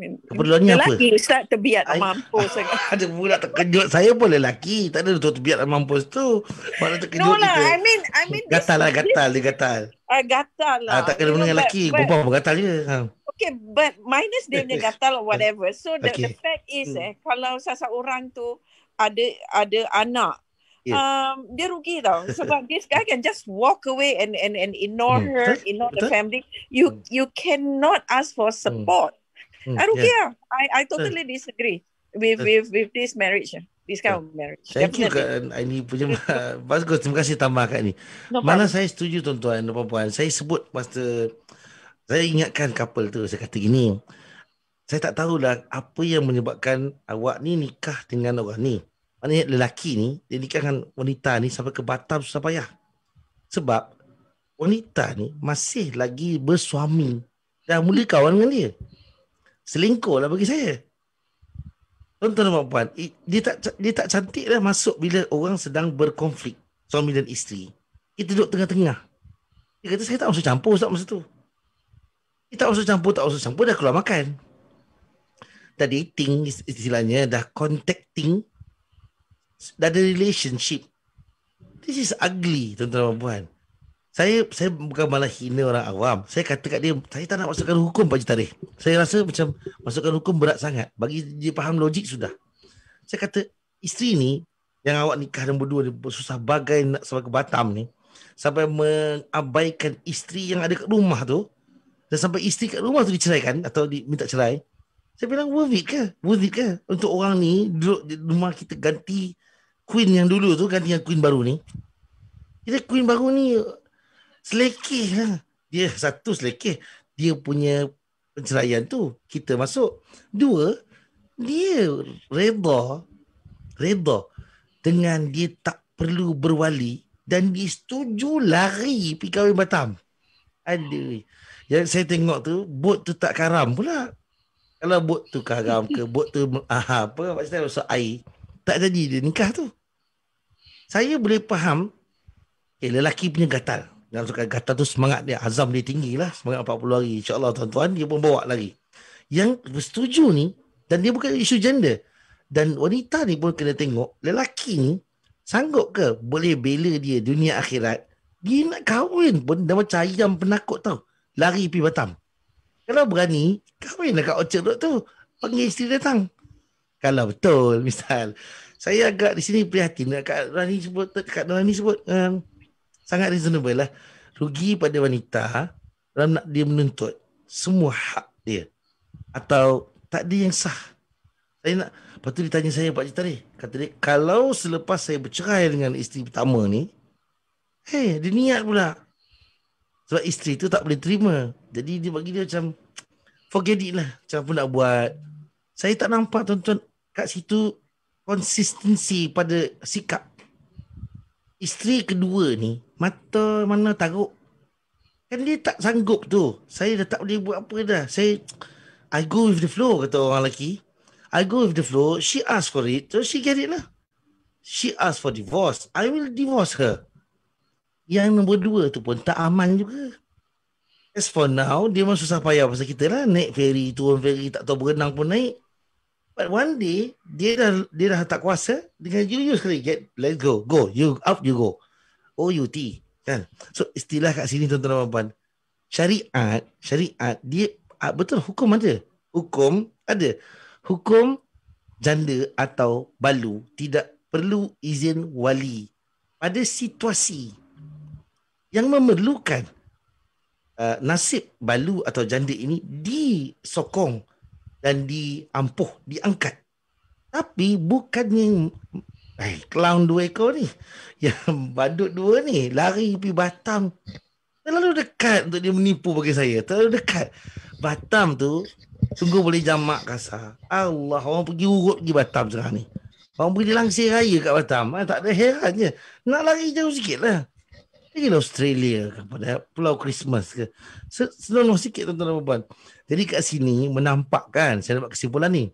Keperluannya lelaki, apa? Lelaki ustaz terbiat tak mampu sangat. Ada budak terkejut. Saya pun lelaki. Tak ada tuan terbiat tak tu. Mana terkejut no lah. I mean, I mean gatal lah, gatal. Dia gatal. Uh, gatal lah. Uh, tak kena mengenai lelaki. Gumpah pun gatal je. Ha. Okay, but minus dia punya gatal or whatever. So the, okay. the fact is, hmm. eh, kalau sasak orang tu ada ada anak, Yeah. Um, dia rugi tau sebab this guy can just walk away and and and ignore hmm. her, ignore Betul? the family. You hmm. you cannot ask for hmm. support. Hmm. Hmm, I don't yeah. care. I I totally hmm. disagree with hmm. with with this marriage. This kind of marriage. Thank Definitely. you kan. Uh, ini punya bagus. Terima kasih tambah kat ni. No Mana saya setuju tuan-tuan dan puan-puan. Saya sebut masa saya ingatkan couple tu saya kata gini. Saya tak tahulah apa yang menyebabkan awak ni nikah dengan orang ni. Maknanya lelaki ni, dia nikah dengan wanita ni sampai ke Batam susah payah. Sebab wanita ni masih lagi bersuami dah mula kawan dengan dia. Selingkuh lah bagi saya. Tuan-tuan dan puan dia tak, dia tak cantik lah masuk bila orang sedang berkonflik. Suami dan isteri. Dia duduk tengah-tengah. Dia kata, saya tak masuk campur sebab masa tu. Dia tak masuk campur, tak masuk campur, dah keluar makan. Dah dating istilahnya, dah contacting. Dah ada relationship. This is ugly, tuan-tuan dan puan saya saya bukan malah hina orang awam. Saya kata kat dia, saya tak nak masukkan hukum Pak Cik Tarik. Saya rasa macam masukkan hukum berat sangat. Bagi dia faham logik sudah. Saya kata, isteri ni yang awak nikah nombor berdua dia susah bagai nak sampai ke Batam ni. Sampai mengabaikan isteri yang ada kat rumah tu. Dan sampai isteri kat rumah tu diceraikan atau diminta cerai. Saya bilang worth it ke? Worth it ke? Untuk orang ni duduk di rumah kita ganti queen yang dulu tu. Ganti yang queen baru ni. Kita queen baru ni selekeh lah. Dia satu selekeh. Dia punya penceraian tu. Kita masuk. Dua, dia reda. Reda. Dengan dia tak perlu berwali. Dan dia setuju lari pergi kahwin Batam. Aduh. Yang saya tengok tu, bot tu tak karam pula. Kalau bot tu karam ke, bot tu aha, ah, apa, maksudnya rasa air. Tak jadi dia nikah tu. Saya boleh faham eh, lelaki punya gatal. Yang suka kata tu semangat dia azam dia tinggi lah semangat 40 hari insyaallah tuan-tuan dia pun bawa lagi yang bersetuju ni dan dia bukan isu gender dan wanita ni pun kena tengok lelaki ni sanggup ke boleh bela dia dunia akhirat dia nak kahwin pun dah macam ayam penakut tau lari pergi batam kalau berani kahwin dekat orchard road tu panggil isteri datang kalau betul misal saya agak di sini prihatin dekat Rani sebut dekat Rani sebut um, sangat reasonable lah rugi pada wanita dalam nak dia menuntut semua hak dia atau tak takdir yang sah saya nak lepas tu dia tanya saya Pak Cita ni kata dia kalau selepas saya bercerai dengan isteri pertama ni hey eh, dia niat pula sebab isteri tu tak boleh terima jadi dia bagi dia macam forget it lah macam apa nak buat saya tak nampak tuan-tuan kat situ konsistensi pada sikap isteri kedua ni Mata mana taruk Kan dia tak sanggup tu Saya dah tak boleh buat apa dah Saya I go with the flow Kata orang lelaki I go with the flow She ask for it So she get it lah She ask for divorce I will divorce her Yang nombor dua tu pun Tak aman juga As for now Dia memang susah payah Pasal kita lah Naik ferry Turun ferry Tak tahu berenang pun naik But one day Dia dah Dia dah tak kuasa Dengan you You sekali get Let's go Go You up you go O OUT kan so istilah kat sini tuan-tuan dan puan-puan syariat syariat dia ah, betul hukum ada hukum ada hukum janda atau balu tidak perlu izin wali pada situasi yang memerlukan uh, nasib balu atau janda ini disokong dan diampuh diangkat tapi bukannya Eh, clown dua ekor ni. Yang badut dua ni lari pi Batam. Terlalu dekat untuk dia menipu bagi saya. Terlalu dekat. Batam tu tunggu boleh jamak kasar. Allah orang pergi urut pergi Batam sekarang ni. Orang pergi langsir raya kat Batam. Ha, tak ada heran je. Nak lari jauh sikit lah. Pergi Australia kepada Pulau Christmas ke. Senonoh sikit tuan-tuan dan puan Jadi kat sini menampakkan, saya dapat kesimpulan ni.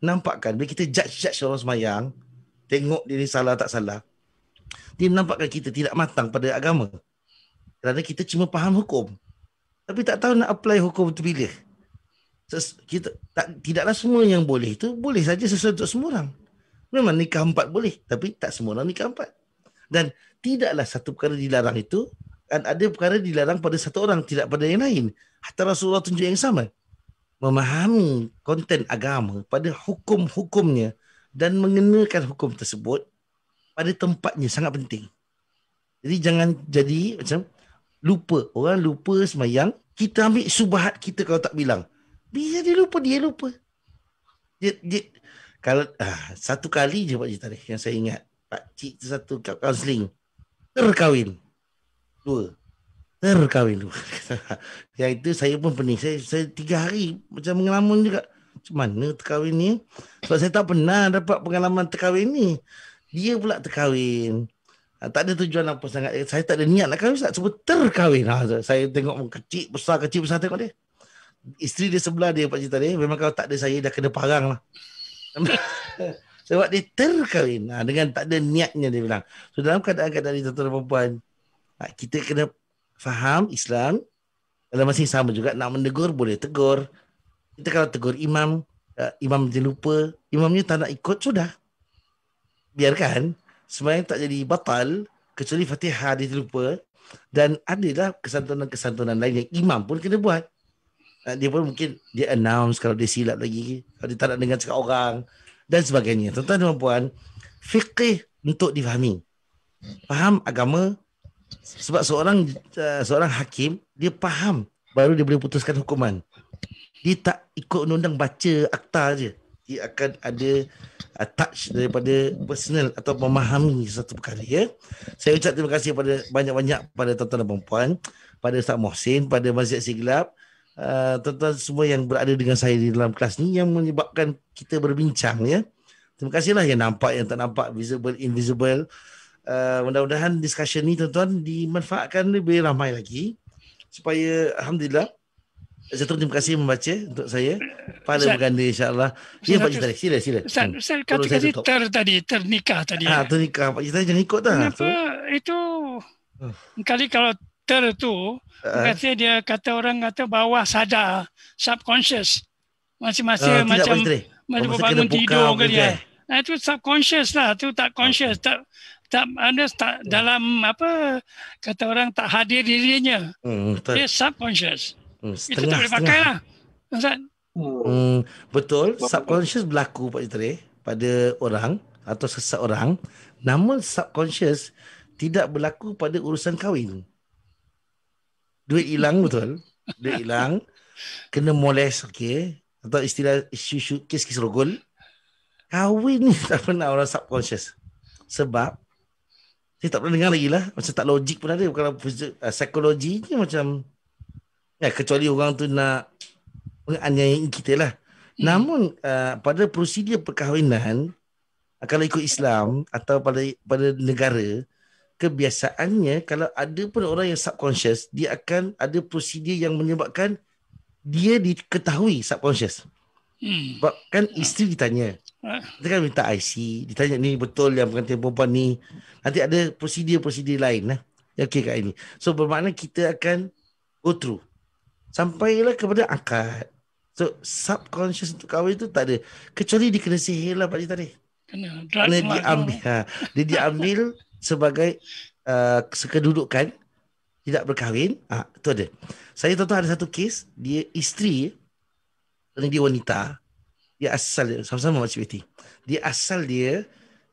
Menampakkan bila kita judge-judge orang semayang, tengok diri salah tak salah dia menampakkan kita tidak matang pada agama kerana kita cuma faham hukum tapi tak tahu nak apply hukum tu bila Ses- kita tak tidaklah semua yang boleh itu boleh saja sesuatu untuk semua orang memang nikah empat boleh tapi tak semua orang nikah empat dan tidaklah satu perkara dilarang itu dan ada perkara dilarang pada satu orang tidak pada yang lain hatta Rasulullah tunjuk yang sama memahami konten agama pada hukum-hukumnya dan mengenakan hukum tersebut pada tempatnya sangat penting. Jadi jangan jadi macam lupa. Orang lupa semayang. Kita ambil subahat kita kalau tak bilang. Bila dia lupa, dia lupa. Dia, dia, kalau ah, satu kali je Pak Cik yang saya ingat. Pak Cik tu satu kat counseling. Terkawin. Dua. Terkawin dua. yang itu saya pun pening. Saya, saya tiga hari macam mengelamun juga macam mana terkahwin ni? Sebab saya tak pernah dapat pengalaman terkahwin ni. Dia pula terkahwin. Ha, tak ada tujuan apa sangat. Saya tak ada niat nak kahwin. Saya Sebab terkahwin. Ha, saya tengok kecil besar, kecil besar tengok dia. Isteri dia sebelah dia, Pak Cita dia. Memang kalau tak ada saya, dah kena parang lah. Sebab dia terkahwin ha, dengan tak ada niatnya dia bilang. So dalam keadaan-keadaan itu tuan perempuan, ha, kita kena faham Islam dalam masih sama juga nak menegur boleh tegur kita kalau tegur imam uh, imam dia lupa imamnya tak nak ikut sudah biarkan sembahyang tak jadi batal kecuali fatihah dia terlupa dan adalah kesantunan-kesantunan lain yang imam pun kena buat uh, dia pun mungkin dia announce kalau dia silap lagi kalau dia tak nak dengar cakap orang dan sebagainya tuan-tuan dan puan fiqh untuk difahami faham agama sebab seorang uh, seorang hakim dia faham baru dia boleh putuskan hukuman dia tak ikut undang-undang baca akta je dia akan ada uh, touch daripada personal atau memahami satu perkara ya. Saya ucap terima kasih kepada banyak-banyak pada tuan-tuan dan puan pada Ustaz Mohsin, pada Masjid Siglap, uh, tuan-tuan semua yang berada dengan saya di dalam kelas ni yang menyebabkan kita berbincang ya. Terima kasihlah yang nampak yang tak nampak visible invisible. Uh, mudah-mudahan discussion ni tuan-tuan dimanfaatkan lebih ramai lagi supaya alhamdulillah saya terima kasih membaca untuk saya pada berganda Allah, ya pak cita sila sila hmm. saya kata tadi ter tadi ternikah tadi ah ternikah pak cita jangan ikut dah kenapa itu kali kalau ter tu kata ah. dia kata orang kata bawah sadar subconscious masing-masing ah, macam eh. macam bangun tidur ke dia Nah, itu subconscious lah, itu tak ah. conscious, tak tak anda tak dalam apa kata orang tak hadir dirinya. Hmm, dia subconscious. Hmm, tak boleh pakai lah. Hmm, betul. Subconscious berlaku Pak Citeri pada orang atau seseorang. Namun subconscious tidak berlaku pada urusan kahwin. Duit hilang betul. Duit hilang. Kena moles. Okay. Atau istilah isu-isu kes-kes rogol. Kahwin ni tak pernah orang subconscious. Sebab saya tak pernah dengar lagi lah. Macam tak logik pun ada. Kalau ah, psikologi ni macam Ya, kecuali orang tu nak menganiaya kita lah. Hmm. Namun uh, pada prosedur perkahwinan uh, kalau ikut Islam atau pada pada negara kebiasaannya kalau ada pun orang yang subconscious dia akan ada prosedur yang menyebabkan dia diketahui subconscious. Hmm. Sebab kan isteri ditanya. Kita kan minta IC, ditanya ni betul yang pengantin perempuan ni. Nanti ada prosedur-prosedur lain lah. Okay kat ini. So bermakna kita akan go through. Sampailah kepada akad. So subconscious untuk kahwin tu tak ada. Kecuali dia kena sihir lah Pak Cik tadi. Kena. kena lah, diambil. Ha. Dia diambil sebagai uh, sekedudukan. Tidak berkahwin. Ha, ada. Saya tahu ada satu kes. Dia isteri. Kerana dia wanita. Dia asal. Sama-sama Pak Cik Dia asal dia.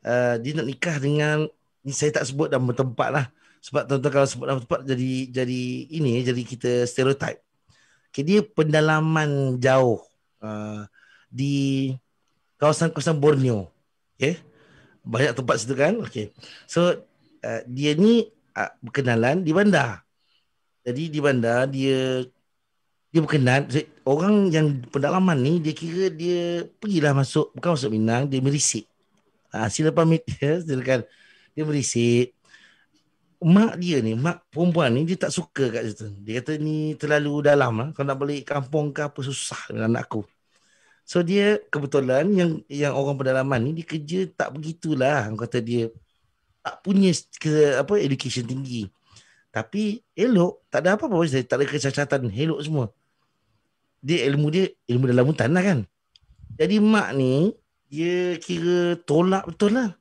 Uh, dia nak nikah dengan. Ini saya tak sebut dalam tempat lah. Sebab tuan-tuan kalau sebut nama tempat jadi jadi ini jadi kita stereotype. Okay, dia pendalaman jauh uh, di kawasan-kawasan Borneo. Okay. Banyak tempat situ kan? Okay. So, uh, dia ni uh, berkenalan di bandar. Jadi, di bandar dia dia berkenan. Orang yang pendalaman ni, dia kira dia pergilah masuk, bukan masuk Minang, dia merisik. Uh, sila pamit dia, ya, silakan. Dia merisik mak dia ni, mak perempuan ni, dia tak suka kat situ. Dia kata ni terlalu dalam lah. Kalau nak balik kampung ke apa, susah dengan anak aku. So dia kebetulan yang yang orang pedalaman ni, dia kerja tak begitulah. Kata dia tak punya ke, apa education tinggi. Tapi elok, tak ada apa-apa. Tak ada kecacatan, elok semua. Dia ilmu dia, ilmu dalam hutan lah kan. Jadi mak ni, dia kira tolak betul lah.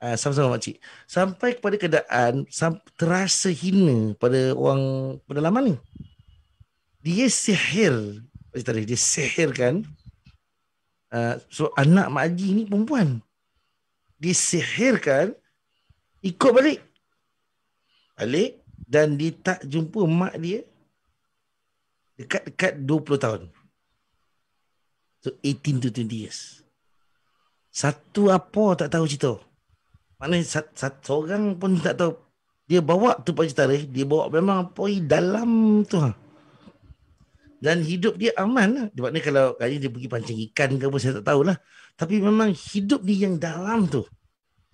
Uh, sama-sama makcik. Sampai kepada keadaan terasa hina pada orang pedalaman ni. Dia sihir. macam eh, tadi, dia sihirkan. Uh, so anak makcik ni perempuan. Dia sihirkan. Ikut balik. Balik. Dan dia tak jumpa mak dia. Dekat-dekat 20 tahun. So 18 to 20 years. Satu apa tak tahu cerita mana sat, sat, seorang pun tak tahu dia bawa tu pagi tarikh, dia bawa memang poi dalam tu ha. Dan hidup dia aman lah. Sebab ni kalau kali dia pergi pancing ikan ke apa saya tak tahulah. Tapi memang hidup dia yang dalam tu.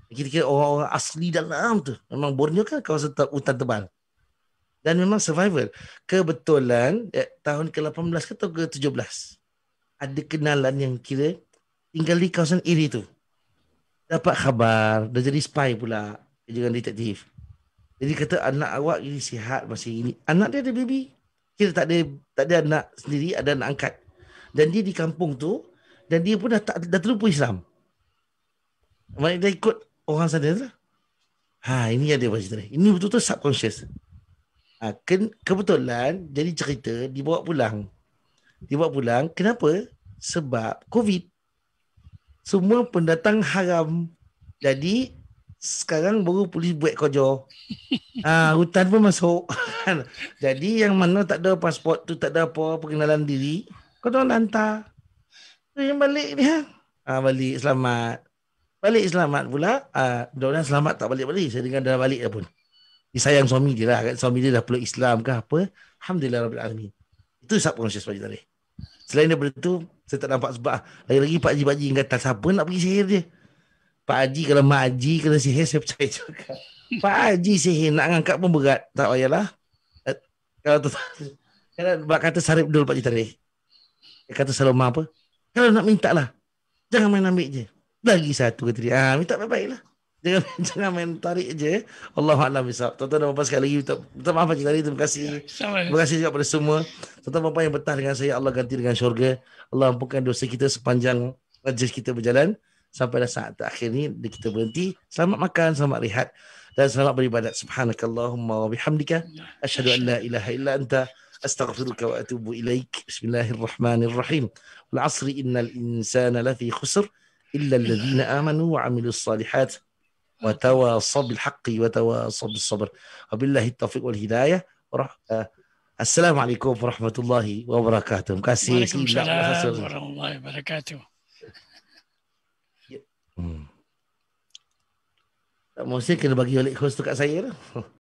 kira kira orang-orang asli dalam tu. Memang Borneo kan kawasan tak hutan tebal. Dan memang survival. Kebetulan eh, tahun ke-18 ke atau ke-17. Ada kenalan yang kira tinggal di kawasan Iri tu dapat khabar dah jadi spy pula jangan detektif jadi kata anak awak ini sihat masih ini anak dia ada baby kita tak ada tak ada anak sendiri ada anak angkat dan dia di kampung tu dan dia pun dah tak dah terlupa Islam Mereka dia ikut orang sana tu lah. ha ini yang dia ni, ini betul-betul subconscious ha, ke, kebetulan jadi cerita dibawa pulang dibawa pulang kenapa sebab covid semua pendatang haram. Jadi sekarang baru polis buat kerja. ha, hutan pun masuk. Jadi yang mana tak ada pasport tu tak ada apa perkenalan diri, kau tolong hantar. Tu eh, yang balik ni ha. Ah, balik selamat. Balik selamat pula. Ah ha, selamat tak balik-balik. Saya dengar dah balik dah pun. Sayang suami dia lah. Kan, suami dia dah peluk Islam ke apa. Alhamdulillah Rabbil Alamin. Itu sahabat manusia sepanjang tarikh. Selain daripada tu Saya tak nampak sebab ah, Lagi-lagi Pak Haji-Pak Haji Ingatan siapa nak pergi sihir dia Pak Haji kalau Mak Haji Kena sihir Saya percaya juga Pak Haji sihir Nak angkat pun berat Tak payahlah eh, Kalau tu Kalau kata Sarip dulu Pak Haji tadi Kata Saloma apa Kalau nak minta lah Jangan main ambil je Lagi satu kata dia ah, Minta baik-baik lah jangan jangan main tarik je Allah Allah misal tuan-tuan dan puan sekali lagi minta, minta maaf Haji Lari terima kasih ya, terima kasih juga pada semua tuan-tuan yang betah dengan saya Allah ganti dengan syurga Allah ampunkan dosa kita sepanjang majlis kita berjalan sampai dah saat terakhir ni kita berhenti selamat makan selamat rehat dan selamat beribadat subhanakallahumma wa bihamdika asyhadu an la ilaha illa anta astaghfiruka wa atubu ilaik bismillahirrahmanirrahim wal asri innal insana lafi khusr illa alladhina amanu wa amilus salihat وتواصوا بالحق وتواصوا بالصبر وبالله التوفيق والهداية ورح... آه، السلام عليكم ورحمة الله وبركاته مكاسي وعليكم السلام ورحمة الله وبركاته Musik kena bagi balik host tu kat saya